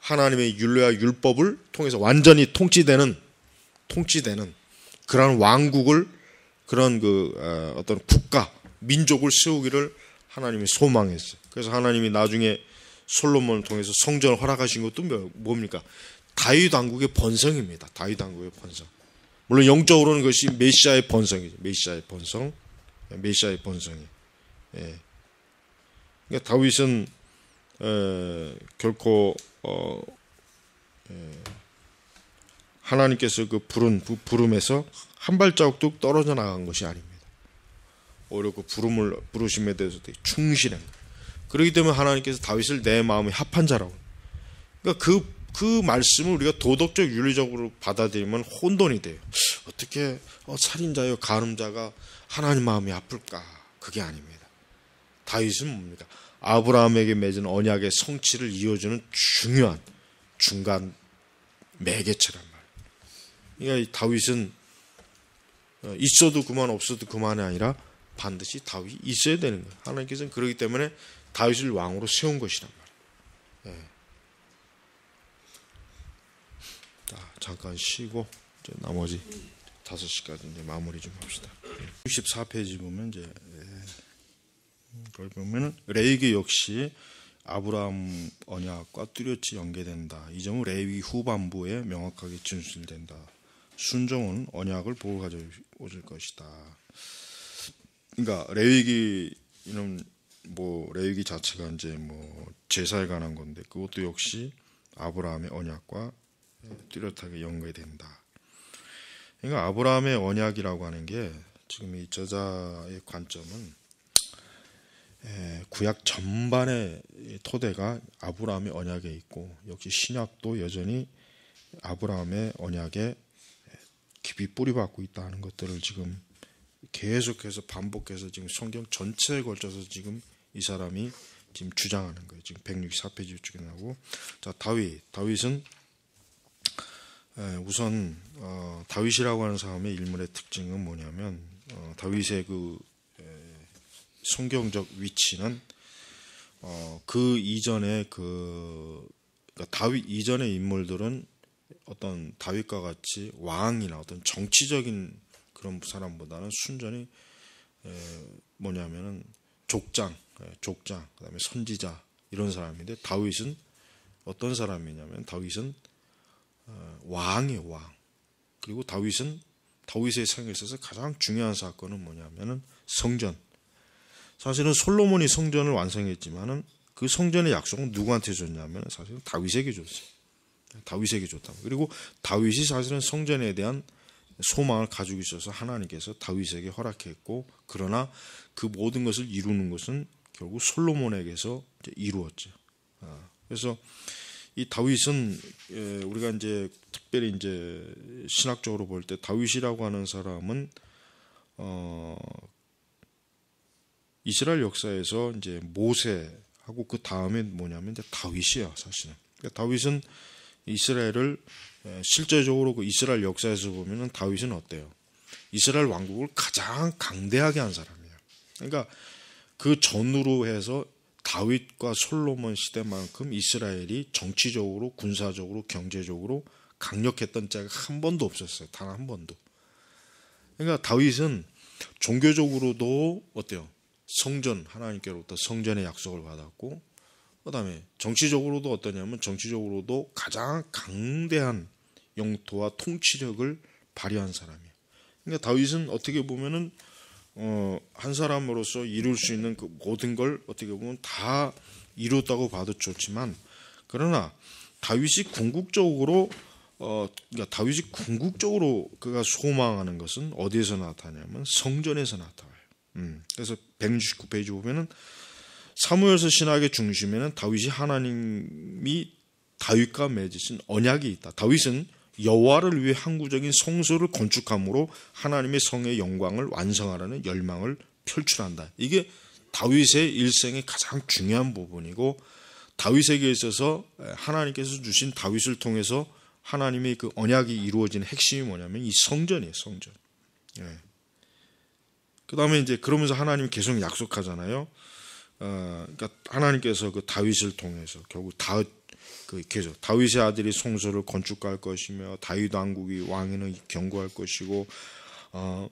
하나님의 율례와 율법을 통해서 완전히 통치되는 통치되는 그런 왕국을 그런 그 어, 어떤 국가 민족을 세우기를 하나님이 소망했어요. 그래서 하나님이 나중에 솔로몬을 통해서 성전을 허락하신 것도 뭐, 뭡니까? 다윗 왕국의 번성입니다. 다윗 왕국의 번성. 물론 영적으로는 것이 메시아의 번성이죠. 메시아의 번성, 예, 메시아의 번성이. 예. 그러니까 다윗은 에, 어, 결코 어, 에, 예. 하나님께서 그 부른 그 부름에서 한 발자국도 떨어져 나간 것이 아닙니다. 오히려 그 부름을 부르심에 대해서 되게 충실한. 그렇기 때문에 하나님께서 다윗을 내 마음의 합한 자라고. 그러니까 그그 말씀을 우리가 도덕적 윤리적으로 받아들이면 혼돈이 돼요. 어떻게 어, 살인자요 간음자가 하나님 마음이 아플까? 그게 아닙니다. 다윗은 뭡니까? 아브라함에게 맺은 언약의 성취를 이어주는 중요한 중간 매개체란 말이에요. 그러니까 다윗은 어, 있어도 그만 없어도 그만이 아니라 반드시 다윗이 있어야 되는 거예요. 하나님께서는 그러기 때문에 다윗을 왕으로 세운 것이란 말이에요. 예. 잠깐 쉬고 이제 나머지 5시까지 이제 마무리 좀 합시다. 64페이지 보면 이제 그걸 예. 음, 보면은 레이기 역시 아브라함 언약과 뚜렷이 연계된다. 이 점은 레위 후반부에 명확하게 진술된다. 순종은 언약을 보고 가져오실 것이다. 그러니까 레위기는 뭐 레위기 자체가 이제 뭐 제사에 관한 건데 그것도 역시 아브라함의 언약과 뚜렷하게 연계된다. 그러니까 아브라함의 언약이라고 하는 게 지금 이 저자의 관점은 구약 전반의 토대가 아브라함의 언약에 있고 역시 신약도 여전히 아브라함의 언약에 깊이 뿌리박고 있다는 것들을 지금 계속해서 반복해서 지금 성경 전체에 걸쳐서 지금 이 사람이 지금 주장하는 거예요. 지금 164페이지 쪽에 나고자 다윗 다윗은 예, 우선 어, 다윗이라고 하는 사람의 일문의 특징은 뭐냐면 어, 다윗의 그 에, 예, 성경적 위치는 어, 그 이전의 그 그러니까 다윗 이전의 인물들은 어떤 다윗과 같이 왕이나 어떤 정치적인 그런 사람보다는 순전히 에, 예, 뭐냐면은 족장, 에, 족장, 그다음에 선지자 이런 사람인데 다윗은 어떤 사람이냐면 다윗은 어, 왕의 왕. 그리고 다윗은 다윗의 생에 있어서 가장 중요한 사건은 뭐냐면은 성전. 사실은 솔로몬이 성전을 완성했지만은 그 성전의 약속은 누구한테 줬냐면 사실은 다윗에게 줬어요. 다윗에게 줬다고. 그리고 다윗이 사실은 성전에 대한 소망을 가지고 있어서 하나님께서 다윗에게 허락했고 그러나 그 모든 것을 이루는 것은 결국 솔로몬에게서 이루었죠. 아, 그래서 이 다윗은 예, 우리가 이제 특별히 이제 신학적으로 볼 때 다윗이라고 하는 사람은 어 이스라엘 역사에서 이제 모세하고 그 다음에 뭐냐면 이제 다윗이야 사실은. 그러니까 다윗은 이스라엘을 예, 실제적으로 그 이스라엘 역사에서 보면은 다윗은 어때요? 이스라엘 왕국을 가장 강대하게 한사람이야 그러니까 그 전으로 해서 다윗과 솔로몬 시대만큼 이스라엘이 정치적으로 군사적으로 경제적으로 강력했던 자가 한 번도 없었어요. 단 한 번도. 그러니까 다윗은 종교적으로도 어때요? 성전 하나님께로부터 성전의 약속을 받았고 그다음에 정치적으로도 어떠냐면 정치적으로도 가장 강대한 영토와 통치력을 발휘한 사람이에요. 그러니까 다윗은 어떻게 보면은 어, 한 사람으로서 이룰 수 있는 그 모든 걸 어떻게 보면 다 이뤘다고 봐도 좋지만 그러나 다윗이 궁극적으로 어, 그러니까 다윗이 궁극적으로 그가 소망하는 것은 어디에서 나타나냐면 성전에서 나타나요. 음, 그래서 169페이지 보면은 사무엘서 신학의 중심에는 다윗이 하나님이 다윗과 맺으신 언약이 있다. 다윗은 여호와를 위해 항구적인 성소를 건축함으로 하나님의 성의 영광을 완성하라는 열망을 표출한다 이게 다윗의 일생의 가장 중요한 부분이고 다윗에게 있어서 하나님께서 주신 다윗을 통해서 하나님의 그 언약이 이루어진 핵심이 뭐냐면 이 성전이에요, 성전. 예. 그 다음에 이제 그러면서 하나님 계속 약속하잖아요. 어, 그러니까 하나님께서 그 다윗을 통해서 결국 다, 그 계속 다윗의 아들이 성소를 건축할 것이며 다윗 왕국이 왕에는 경고할 것이고 어,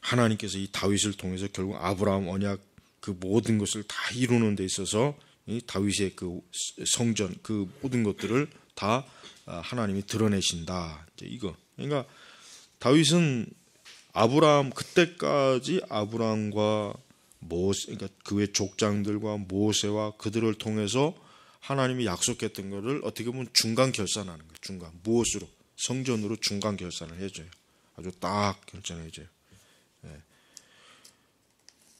하나님께서 이 다윗을 통해서 결국 아브라함 언약 그 모든 것을 다 이루는 데 있어서 이 다윗의 그 성전 그 모든 것들을 다 어, 하나님이 드러내신다. 이제 이거 그러니까 다윗은 아브라함 그때까지 아브라함과 모세 그러니까 그의 족장들과 모세와 그들을 통해서 하나님이 약속했던 것을 어떻게 보면 중간 결산하는 거예요. 중간 무엇으로 성전으로 중간 결산을 해줘요. 아주 딱 결정해줘요. 예.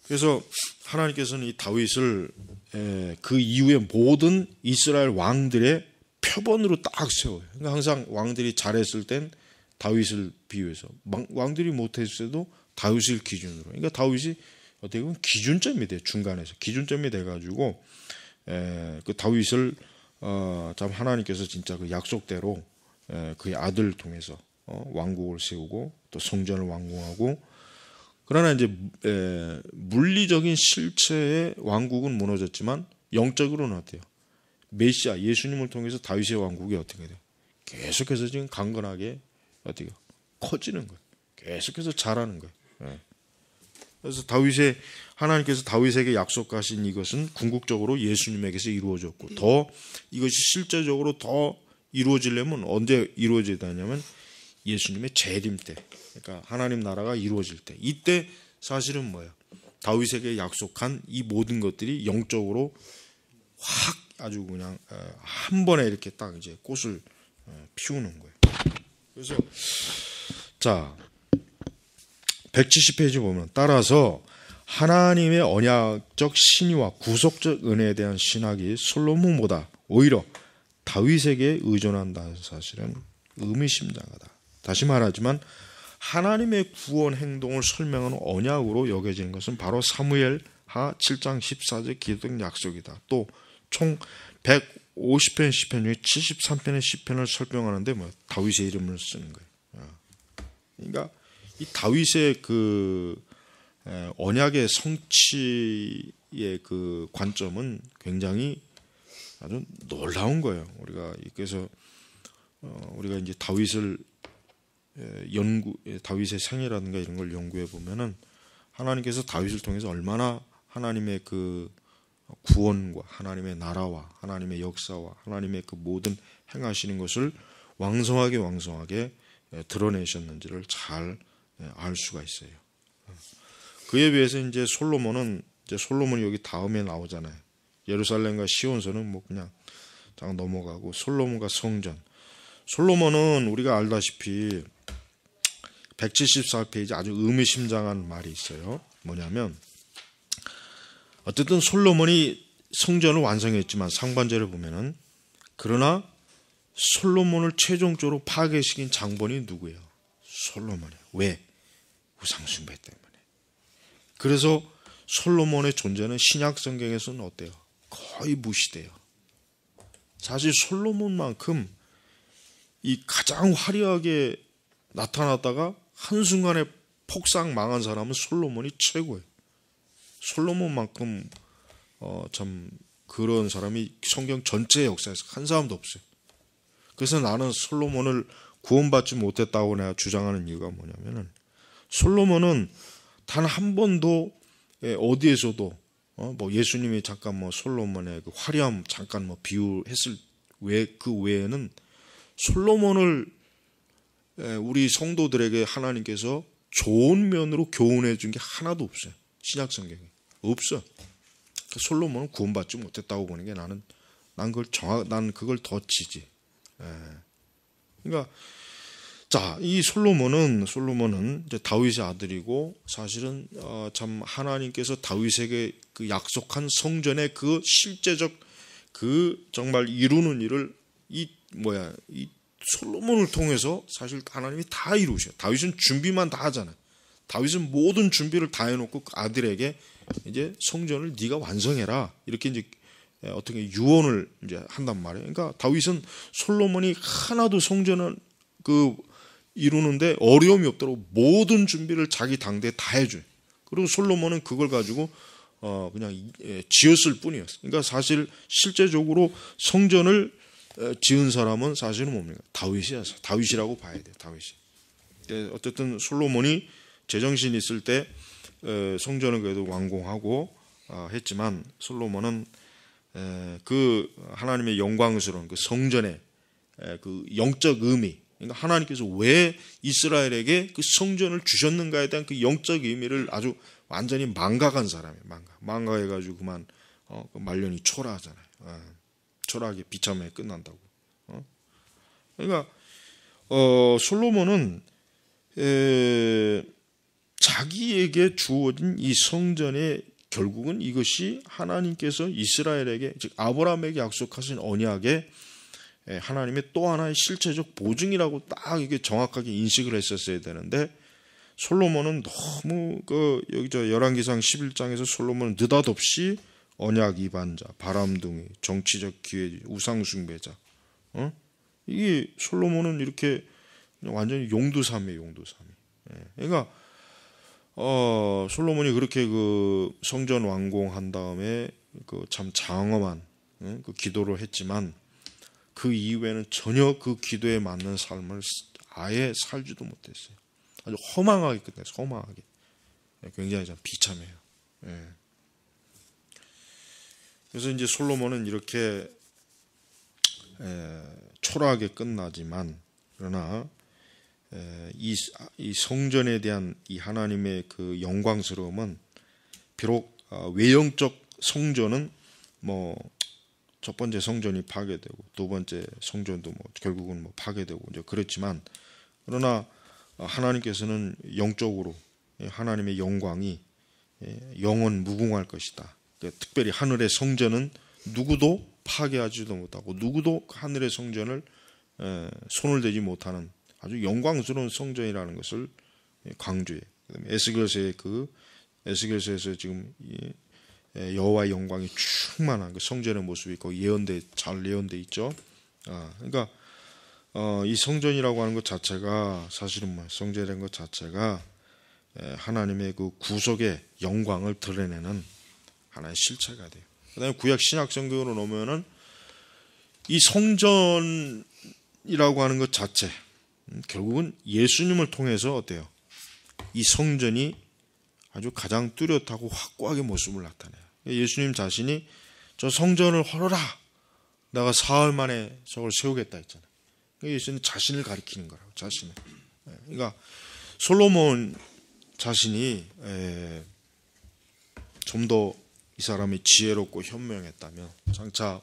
그래서 하나님께서는 이 다윗을 예, 그 이후에 모든 이스라엘 왕들의 표본으로 딱 세워요. 그러니까 항상 왕들이 잘했을 땐 다윗을 비유해서 왕들이 못했을 때도 다윗을 기준으로. 그러니까 다윗이 어떻게 보면 기준점이 돼요. 중간에서 기준점이 돼가지고 예, 그 다윗을 어, 참 하나님께서 진짜 그 약속대로 에, 예, 그의 아들 통해서 어, 왕국을 세우고 또 성전을 왕공하고 그러나 이제 에, 예, 물리적인 실체의 왕국은 무너졌지만 영적으로는 어때요? 메시아 예수님을 통해서 다윗의 왕국이 어떻게 돼요? 계속해서 지금 강건하게 어떻게 커지는 거예요. 계속해서 자라는 거예요. 예. 그래서 다윗의 하나님께서 다윗에게 약속하신 이것은 궁극적으로 예수님에게서 이루어졌고 더 이것이 실제적으로 더 이루어지려면 언제 이루어져야 되냐면 예수님의 재림 때 그러니까 하나님 나라가 이루어질 때 이때 사실은 뭐예요? 다윗에게 약속한 이 모든 것들이 영적으로 확 아주 그냥 어, 한 번에 이렇게 딱 이제 꽃을 어, 피우는 거예요. 그래서 자 170페이지 보면 따라서 하나님의 언약적 신의와 구속적 은혜에 대한 신학이 솔로몬보다 오히려 다윗에게 의존한다는 사실은 의미심장하다. 다시 말하지만 하나님의 구원 행동을 설명하는 언약으로 여겨지는 것은 바로 사무엘 하 7장 14절 기득 약속이다. 또 총 150편 시편 중에 73편의 시편을 설명하는데 뭐 다윗의 이름을 쓰는 거예요. 어. 그러니까 이 다윗의 그 언약의 성취의 그 관점은 굉장히 아주 놀라운 거예요. 우리가 그래서 어, 우리가 이제 다윗을 연구 다윗의 생애라든가 이런 걸 연구해 보면은 하나님께서 다윗을 통해서 얼마나 하나님의 그 구원과 하나님의 나라와 하나님의 역사와 하나님의 그 모든 행하시는 것을 왕성하게 왕성하게 드러내셨는지를 잘 예, 알 수가 있어요. 그에 비해서 이제 솔로몬은 이제 솔로몬이 여기 다음에 나오잖아요. 예루살렘과 시온서는 뭐 그냥 딱 넘어가고 솔로몬과 성전. 솔로몬은 우리가 알다시피 174페이지 아주 의미심장한 말이 있어요. 뭐냐면 어쨌든 솔로몬이 성전을 완성했지만 상반절을 보면은 그러나 솔로몬을 최종적으로 파괴시킨 장본이 누구예요? 솔로몬이에요. 왜? 우상숭배 때문에. 그래서 솔로몬의 존재는 신약 성경에서는 어때요? 거의 무시돼요. 사실 솔로몬만큼 이 가장 화려하게 나타났다가 한순간에 폭삭 망한 사람은 솔로몬이 최고예요. 솔로몬만큼 어, 참 그런 사람이 성경 전체 역사에서 한 사람도 없어요. 그래서 나는 솔로몬을 구원받지 못했다고 내가 주장하는 이유가 뭐냐면은 솔로몬은 단 한 번도 예, 어디에서도 어, 뭐 예수님이 잠깐 뭐 솔로몬의 그 화려함 잠깐 뭐 비유했을 외 그 외에는 솔로몬을 예, 우리 성도들에게 하나님께서 좋은 면으로 교훈해 준 게 하나도 없어요. 신약 성경에 없어. 그러니까 솔로몬은 구원받지 못했다고 보는 게 나는 난 그걸 정확 난 그걸 더 치지. 에. 예. 그러니까 자, 이 솔로몬은 솔로몬은 다윗의 아들이고 사실은 어, 참 하나님께서 다윗에게 그 약속한 성전의 그 실제적 그 정말 이루는 일을 이 뭐야 이 솔로몬을 통해서 사실 하나님이 다 이루셔. 다윗은 준비만 다 하잖아요. 다윗은 모든 준비를 다 해놓고 그 아들에게 이제 성전을 네가 완성해라 이렇게 이제 어떻게 유언을 이제 한단 말이에요. 그러니까 다윗은 솔로몬이 하나도 성전을 그 이루는데 어려움이 없도록 모든 준비를 자기 당대에 다 해줘요. 그리고 솔로몬은 그걸 가지고 어 그냥 예, 지었을 뿐이었어요. 그러니까 사실 실제적으로 성전을 어, 지은 사람은 사실은 뭡니까 다윗이야. 다윗이라고 봐야 돼. 요 다윗이. 예, 어쨌든 솔로몬이 제정신 이 있을 때 어, 성전은 그래도 완공하고 어, 했지만 솔로몬은 그 하나님의 영광스러운 그 성전의 그 영적 의미 그러니까 하나님께서 왜 이스라엘에게 그 성전을 주셨는가에 대한 그 영적 의미를 아주 완전히 망각한 사람이에요. 망각. 망각해가지고 그만 어, 그 말년이 초라하잖아요. 어, 초라하게 비참해 끝난다고. 어? 그러니까 어, 솔로몬은 에, 자기에게 주어진 이 성전의 결국은 이것이 하나님께서 이스라엘에게 즉 아브라함에게 약속하신 언약의 예, 하나님의 또 하나의 실체적 보증이라고 딱 이게 정확하게 인식을 했었어야 되는데 솔로몬은 너무 그 여기 저 열왕기상 11장에서 솔로몬은 느닷없이 언약 이반자, 바람둥이, 정치적 기회, 우상 숭배자. 어? 이게 솔로몬은 이렇게 완전히 용두삼이 용두삼이. 예. 그러니까 어, 솔로몬이 그렇게 그 성전 완공한 다음에 그 참 장엄한 예? 그 기도를 했지만 그 이후에는 전혀 그 기도에 맞는 삶을 아예 살지도 못했어요. 아주 허망하게 끝냈어요. 허망하게. 예, 굉장히 참 비참해요. 예. 그래서 이제 솔로몬은 이렇게 에, 예, 초라하게 끝나지만 그러나 에, 예, 이, 이 성전에 대한 이 하나님의 그 영광스러움은 비록 어, 외형적 성전은 뭐첫 번째 성전이 파괴되고 두 번째 성전도 뭐 결국은 뭐 파괴되고 이제 그렇지만 그러나 하나님께서는 영적으로 예, 하나님의 영광이 예, 영원 무궁할 것이다. 그러니까 특별히 하늘의 성전은 누구도 파괴하지도 못하고 누구도 하늘의 성전을 예, 손을 대지 못하는 아주 영광스러운 성전이라는 것을 강조해. 에스겔서의 그 에스겔서에서 지금 예, 여호와의 영광이 충만한 그 성전의 모습이 거기 예언돼 잘 예언돼 있죠. 아, 그러니까 어, 이 성전이라고 하는 것 자체가 사실은 뭐 성전이라는 것 자체가 예, 하나님의 그 구속의 영광을 드러내는 하나의 실체가 돼요. 그다음에 구약 신약 성경으로 놓으면은 이 성전이라고 하는 것 자체 음, 결국은 예수님을 통해서 어때요? 이 성전이 아주 가장 뚜렷하고 확고하게 모습을 나타내요. 예수님 자신이 저 성전을 헐어라. 내가 사흘 만에 저걸 세우겠다 했잖아요. 그러니까 예수는 자신을 가리키는 거라고 자신을. 예, 그러니까 솔로몬 자신이 예, 좀더 이 사람이 지혜롭고 현명했다면 장차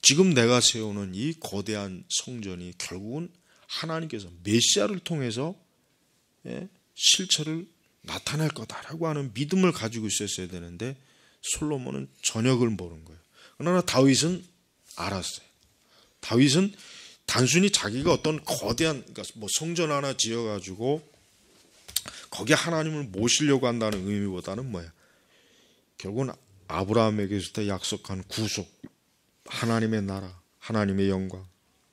지금 내가 세우는 이 거대한 성전이 결국은 하나님께서 메시아를 통해서 예, 실체를 나타날 거다라고 하는 믿음을 가지고 있었어야 되는데 솔로몬은 전역을 모는 거예요. 그러나 다윗은 알았어요. 다윗은 단순히 자기가 어떤 거대한 그러니까 뭐 성전 하나 지어 가지고 거기에 하나님을 모시려고 한다는 의미보다는 뭐야? 결국은 아브라함에게서 약속한 구속, 하나님의 나라, 하나님의 영광,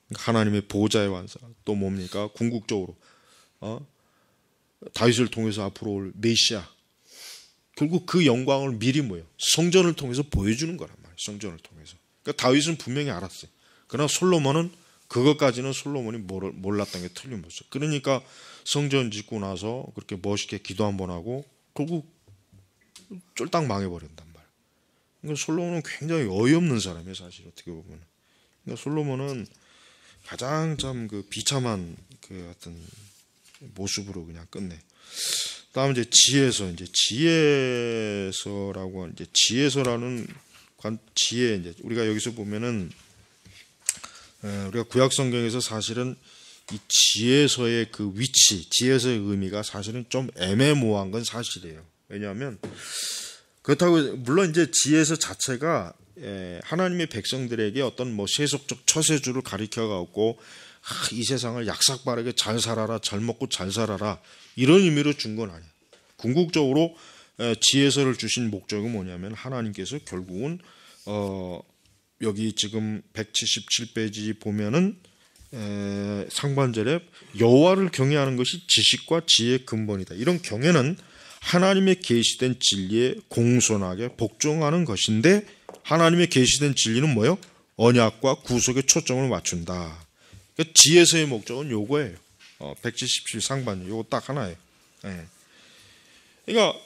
그러니까 하나님의 보좌의 완성, 또 뭡니까? 궁극적으로 어? 다윗을 통해서 앞으로 올 메시아 결국 그 영광을 미리 뭐예요? 성전을 통해서 보여주는 거란 말이에요. 성전을 통해서. 그러니까 다윗은 분명히 알았어요. 그러나 솔로몬은 그것까지는 솔로몬이 몰랐던 게 틀림없어. 그러니까 성전 짓고 나서 그렇게 멋있게 기도 한번 하고 결국 쫄딱 망해버린단 말이에요. 그러니까 솔로몬은 굉장히 어이없는 사람이에요. 사실 어떻게 보면. 그러니까 솔로몬은 가장 참 그 비참한 그 어떤 모습으로 그냥 끝내. 다음 이제 지혜서 이제 지혜서라고 이제 지혜서라는 관 지혜 이제 우리가 여기서 보면은 우리가 구약 성경에서 사실은 이 지혜서의 그 위치, 지혜서의 의미가 사실은 좀 애매모호한 건 사실이에요. 왜냐하면 그렇다고 물론 이제 지혜서 자체가 하나님의 백성들에게 어떤 뭐 세속적 처세주를 가리켜 갖고 이 세상을 약삭빠르게 잘 살아라, 잘 먹고 잘 살아라 이런 의미로 준 건 아니야. 궁극적으로 지혜서를 주신 목적은 뭐냐면 하나님께서 결국은 어, 여기 지금 177페이지 보면은 에, 상반절에 여호와를 경외하는 것이 지식과 지혜의 근본이다. 이런 경외는 하나님의 계시된 진리에 공손하게 복종하는 것인데 하나님의 계시된 진리는 뭐요? 언약과 구속에 초점을 맞춘다. 그 뒤에서의 목적은 요거예요. 어, 177 상반요. 거딱 하나예요. 예. 그러니까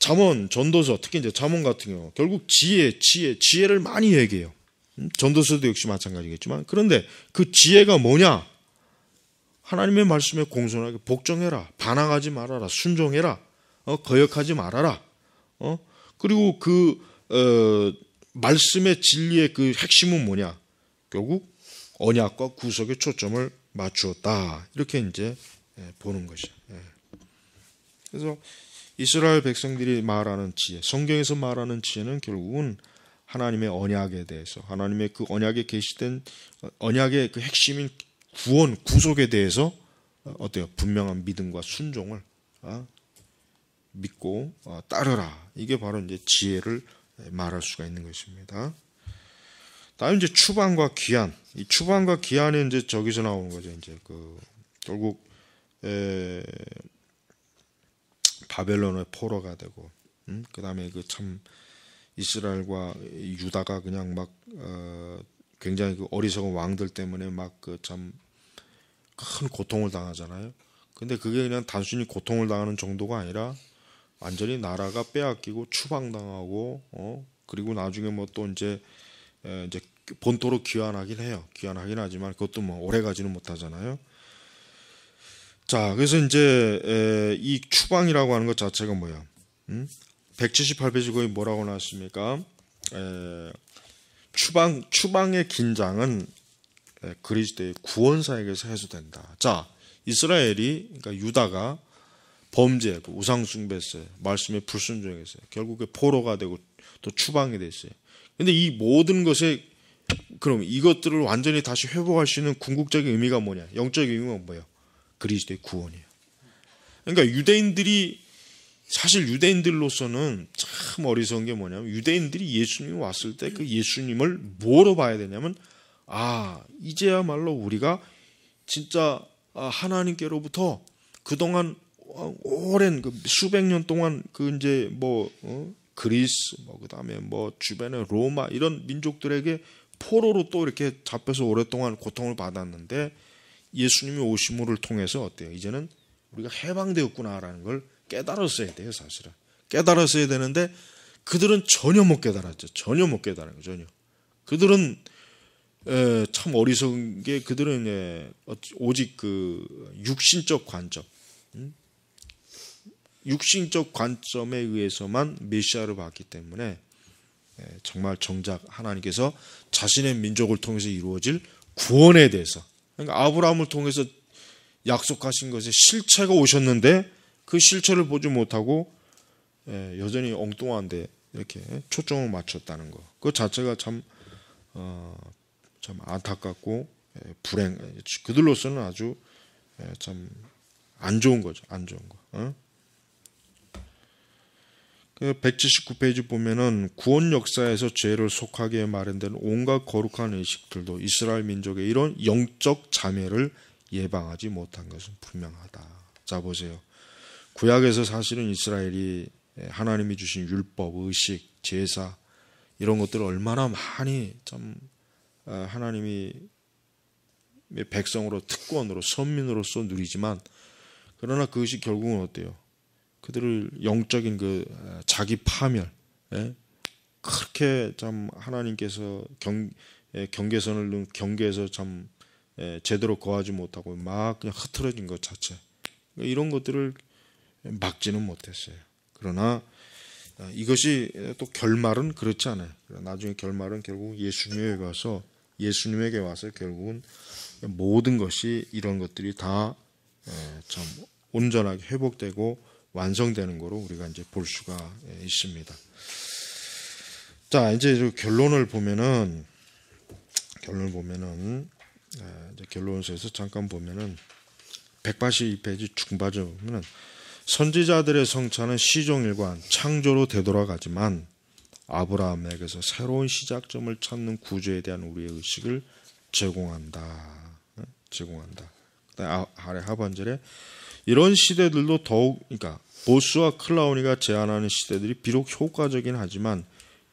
잠언 전도서 특히 이제 잠언 같은 경우 결국 지혜, 지혜, 지혜를 많이 얘기해요. 음, 전도서도 역시 마찬가지겠지만 그런데 그 지혜가 뭐냐? 하나님의 말씀에 공손하게 복종해라, 반항하지 말아라, 순종해라, 어, 거역하지 말아라. 어? 그리고 그 어, 말씀의 진리의 그 핵심은 뭐냐? 결국 언약과 구속의 초점을 맞추었다. 이렇게 이제 예, 보는 것이죠. 예. 그래서 이스라엘 백성들이 말하는 지혜, 성경에서 말하는 지혜는 결국은 하나님의 언약에 대해서, 하나님의 그 언약에 계시된 언약의 그 핵심인 구원, 구속에 대해서 어, 어때요? 분명한 믿음과 순종을 어, 믿고 어, 따르라. 이게 바로 이제 지혜를 예, 말할 수가 있는 것입니다. 다음 이제 추방과 귀한이 추방과 귀한이 이제 저기서 나오는 거죠. 이제 그 결국 에, 바벨론의 포로가 되고, 음? 그다음에 그 참 이스라엘과 유다가 그냥 막 어, 굉장히 그 어리석은 왕들 때문에 막 그 참 큰 고통을 당하잖아요. 근데 그게 그냥 단순히 고통을 당하는 정도가 아니라 완전히 나라가 빼앗기고 추방당하고 어 그리고 나중에 뭐 또 이제 이제 본토로 귀환하긴 해요. 귀환하긴 하지만 그것도 뭐 오래 가지는 못하잖아요. 자, 그래서 이제 이 추방이라고 하는 것 자체가 뭐야? 음? 178페이지 거의 뭐라고 나왔습니까? 에, 추방 추방의 긴장은 그리스도의 구원사에게서 해소된다. 자, 이스라엘이 그러니까 유다가 범죄, 우상숭배했어요. 말씀에 불순종했어요. 결국에 포로가 되고 또 추방이 됐어요. 근데 이 모든 것에 그럼 이것들을 완전히 다시 회복할 수 있는 궁극적인 의미가 뭐냐? 영적인 의미가 뭐예요? 그리스도의 구원이에요. 그러니까 유대인들이 사실 유대인들로서는 참 어리석은 게 뭐냐면 유대인들이 예수님이 왔을 때 그 예수님을 뭐로 봐야 되냐면 아 이제야말로 우리가 진짜 아, 하나님께로부터 그동안 어, 오랜 그 수백 년 동안 그 이제 뭐 어? 그리스 뭐 그다음에 뭐주변에 로마 이런 민족들에게 포로로 또 이렇게 잡혀서 오랫동안 고통을 받았는데 예수님이 오심을 통해서 어때요? 이제는 우리가 해방되었구나라는 걸 깨달았어야 돼요, 사실은. 깨달았어야 되는데 그들은 전혀 못 깨달았죠. 전혀 못 깨달은 거 전혀. 그들은 에, 참 어리석은 게 그들은 에, 오직 그 육신적 관점, 음? 육신적 관점에 의해서만 메시아를 봤기 때문에 예, 정말 정작 하나님께서 자신의 민족을 통해서 이루어질 구원에 대해서 그러니까 아브라함을 통해서 약속하신 것의 실체가 오셨는데 그 실체를 보지 못하고 예, 여전히 엉뚱한데 이렇게 초점을 맞췄다는 것 그 자체가 참, 어, 참 안타깝고 예, 불행. 그들로서는 아주 참 안 좋은 거죠. 안 좋은 거. 어? 179페이지 그 보면은 구원 역사에서 죄를 속하게 마련된 온갖 거룩한 의식들도 이스라엘 민족의 이런 영적 자매를 예방하지 못한 것은 분명하다. 자 보세요. 구약에서 사실은 이스라엘이 하나님이 주신 율법, 의식, 제사 이런 것들을 얼마나 많이 참 아, 하나님이 백성으로 특권으로 선민으로서 누리지만 그러나 그것이 결국은 어때요? 그들을 영적인 그 자기 파멸 예? 그렇게 참 하나님께서 경 경계선을 경계에서 참 제대로 거하지 못하고 막 그냥 흐트러진 것 자체 그러니까 이런 것들을 막지는 못했어요. 그러나 어, 이것이 또 결말은 그렇지 않아요. 나중에 결말은 결국 예수님에게 와서 예수님에게 와서 결국은 모든 것이 이런 것들이 다참 어, 온전하게 회복되고 완성되는 거로 우리가 이제 볼 수가 예, 있습니다. 자, 이제 결론을 보면은 결론을 보면은 아, 결론서에서 잠깐 보면은 182페이지 중바점은 선지자들의 성찬은 시종일관 창조로 되돌아가지만 아브라함에게서 새로운 시작점을 찾는 구조에 대한 우리의 의식을 제공한다. 제공한다. 아, 아래 하반절에 이런 시대들도 더욱 그러니까 보수와 클라우니가 제안하는 시대들이 비록 효과적인 하지만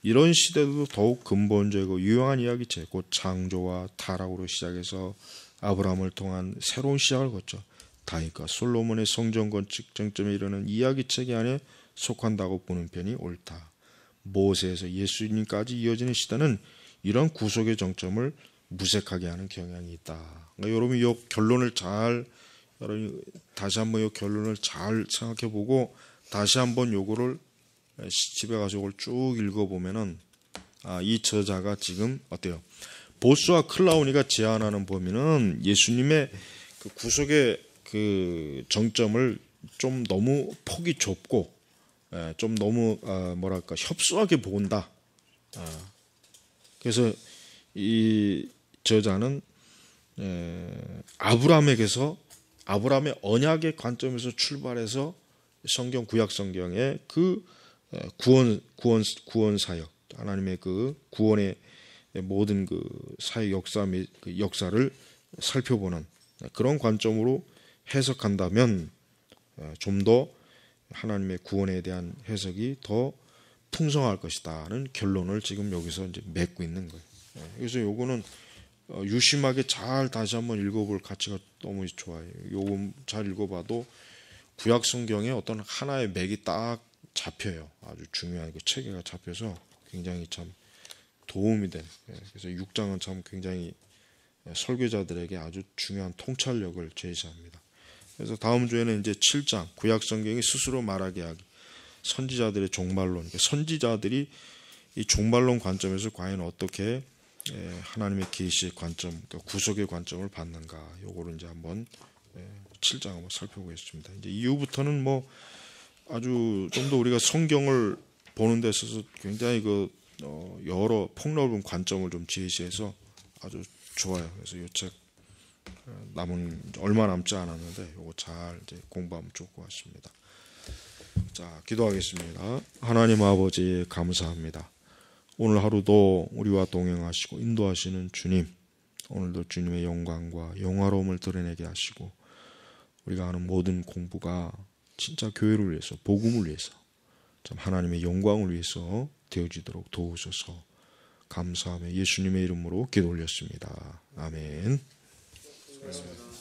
이런 시대도 들 더욱 근본적이고 유용한 이야기제곧 창조와 타락으로 시작해서 아브라함을 통한 새로운 시작을 거쳐 다윗과 솔로몬의 성전 건축 정점에 이르는 이야기책이 안에 속한다고 보는 편이 옳다. 모세에서 예수님까지 이어지는 시대는 이런 구속의 정점을 무색하게 하는 경향이 있다. 그러니까 여러분이 결론을 잘여러분 다시 한번 이 결론을 잘 생각해 보고 다시 한번 요거를 집에 가서 이걸 쭉 읽어보면은 아, 이 저자가 지금 어때요? 보스와 클라우니가 제안하는 범위는 예수님의 그 구속의 그 정점을 좀 너무 폭이 좁고 예, 좀 너무 아, 뭐랄까 협소하게 본다. 아, 그래서 이 저자는 예, 아브라함에게서 아브라함의 언약의 관점에서 출발해서 성경 구약 성경의 그 어, 구원 구원 구원 사역 하나님의 그 구원의 모든 그 사회 역사 및그 역사를 살펴보는 그런 관점으로 해석한다면 어, 좀더 하나님의 구원에 대한 해석이 더 풍성할 것이다는 하 결론을 지금 여기서 이제 맺고 있는 거예요. 어, 그래서 요거는 어, 유심하게 잘 다시 한번 읽어볼 가치가 너무 좋아요. 요금 잘 읽어봐도 구약 성경의 어떤 하나의 맥이 딱 잡혀요. 아주 중요한 그 체계가 잡혀서 굉장히 참 도움이 된. 예, 그래서 6장은 참 굉장히 예, 설교자들에게 아주 중요한 통찰력을 제시합니다. 그래서 다음 주에는 이제 7장 구약 성경이 스스로 말하게 하기 선지자들의 종말론. 선지자들이 이 종말론 관점에서 과연 어떻게 예, 하나님의 계시 관점, 그러니까 구속의 관점을 받는가, 요거를 이제 한번 7장 예, 한번 살펴보겠습니다. 이제 이후부터는 뭐 아주 좀 더 우리가 성경을 보는 데 있어서 굉장히 그 어, 여러 폭넓은 관점을 좀 제시해서 아주 좋아요. 그래서 요책 어, 남은 얼마 남지 않았는데 요거 잘 이제 공부하면 좋을 것 같습니다. 자 기도하겠습니다. 하나님 아버지 감사합니다. 오늘 하루도 우리와 동행하시고 인도하시는 주님, 오늘도 주님의 영광과 영화로움을 드러내게 하시고 우리가 하는 모든 공부가 진짜 교회를 위해서, 복음을 위해서, 참 하나님의 영광을 위해서 되어지도록 도우셔서 감사하며 예수님의 이름으로 기도 올렸습니다. 아멘. 아멘.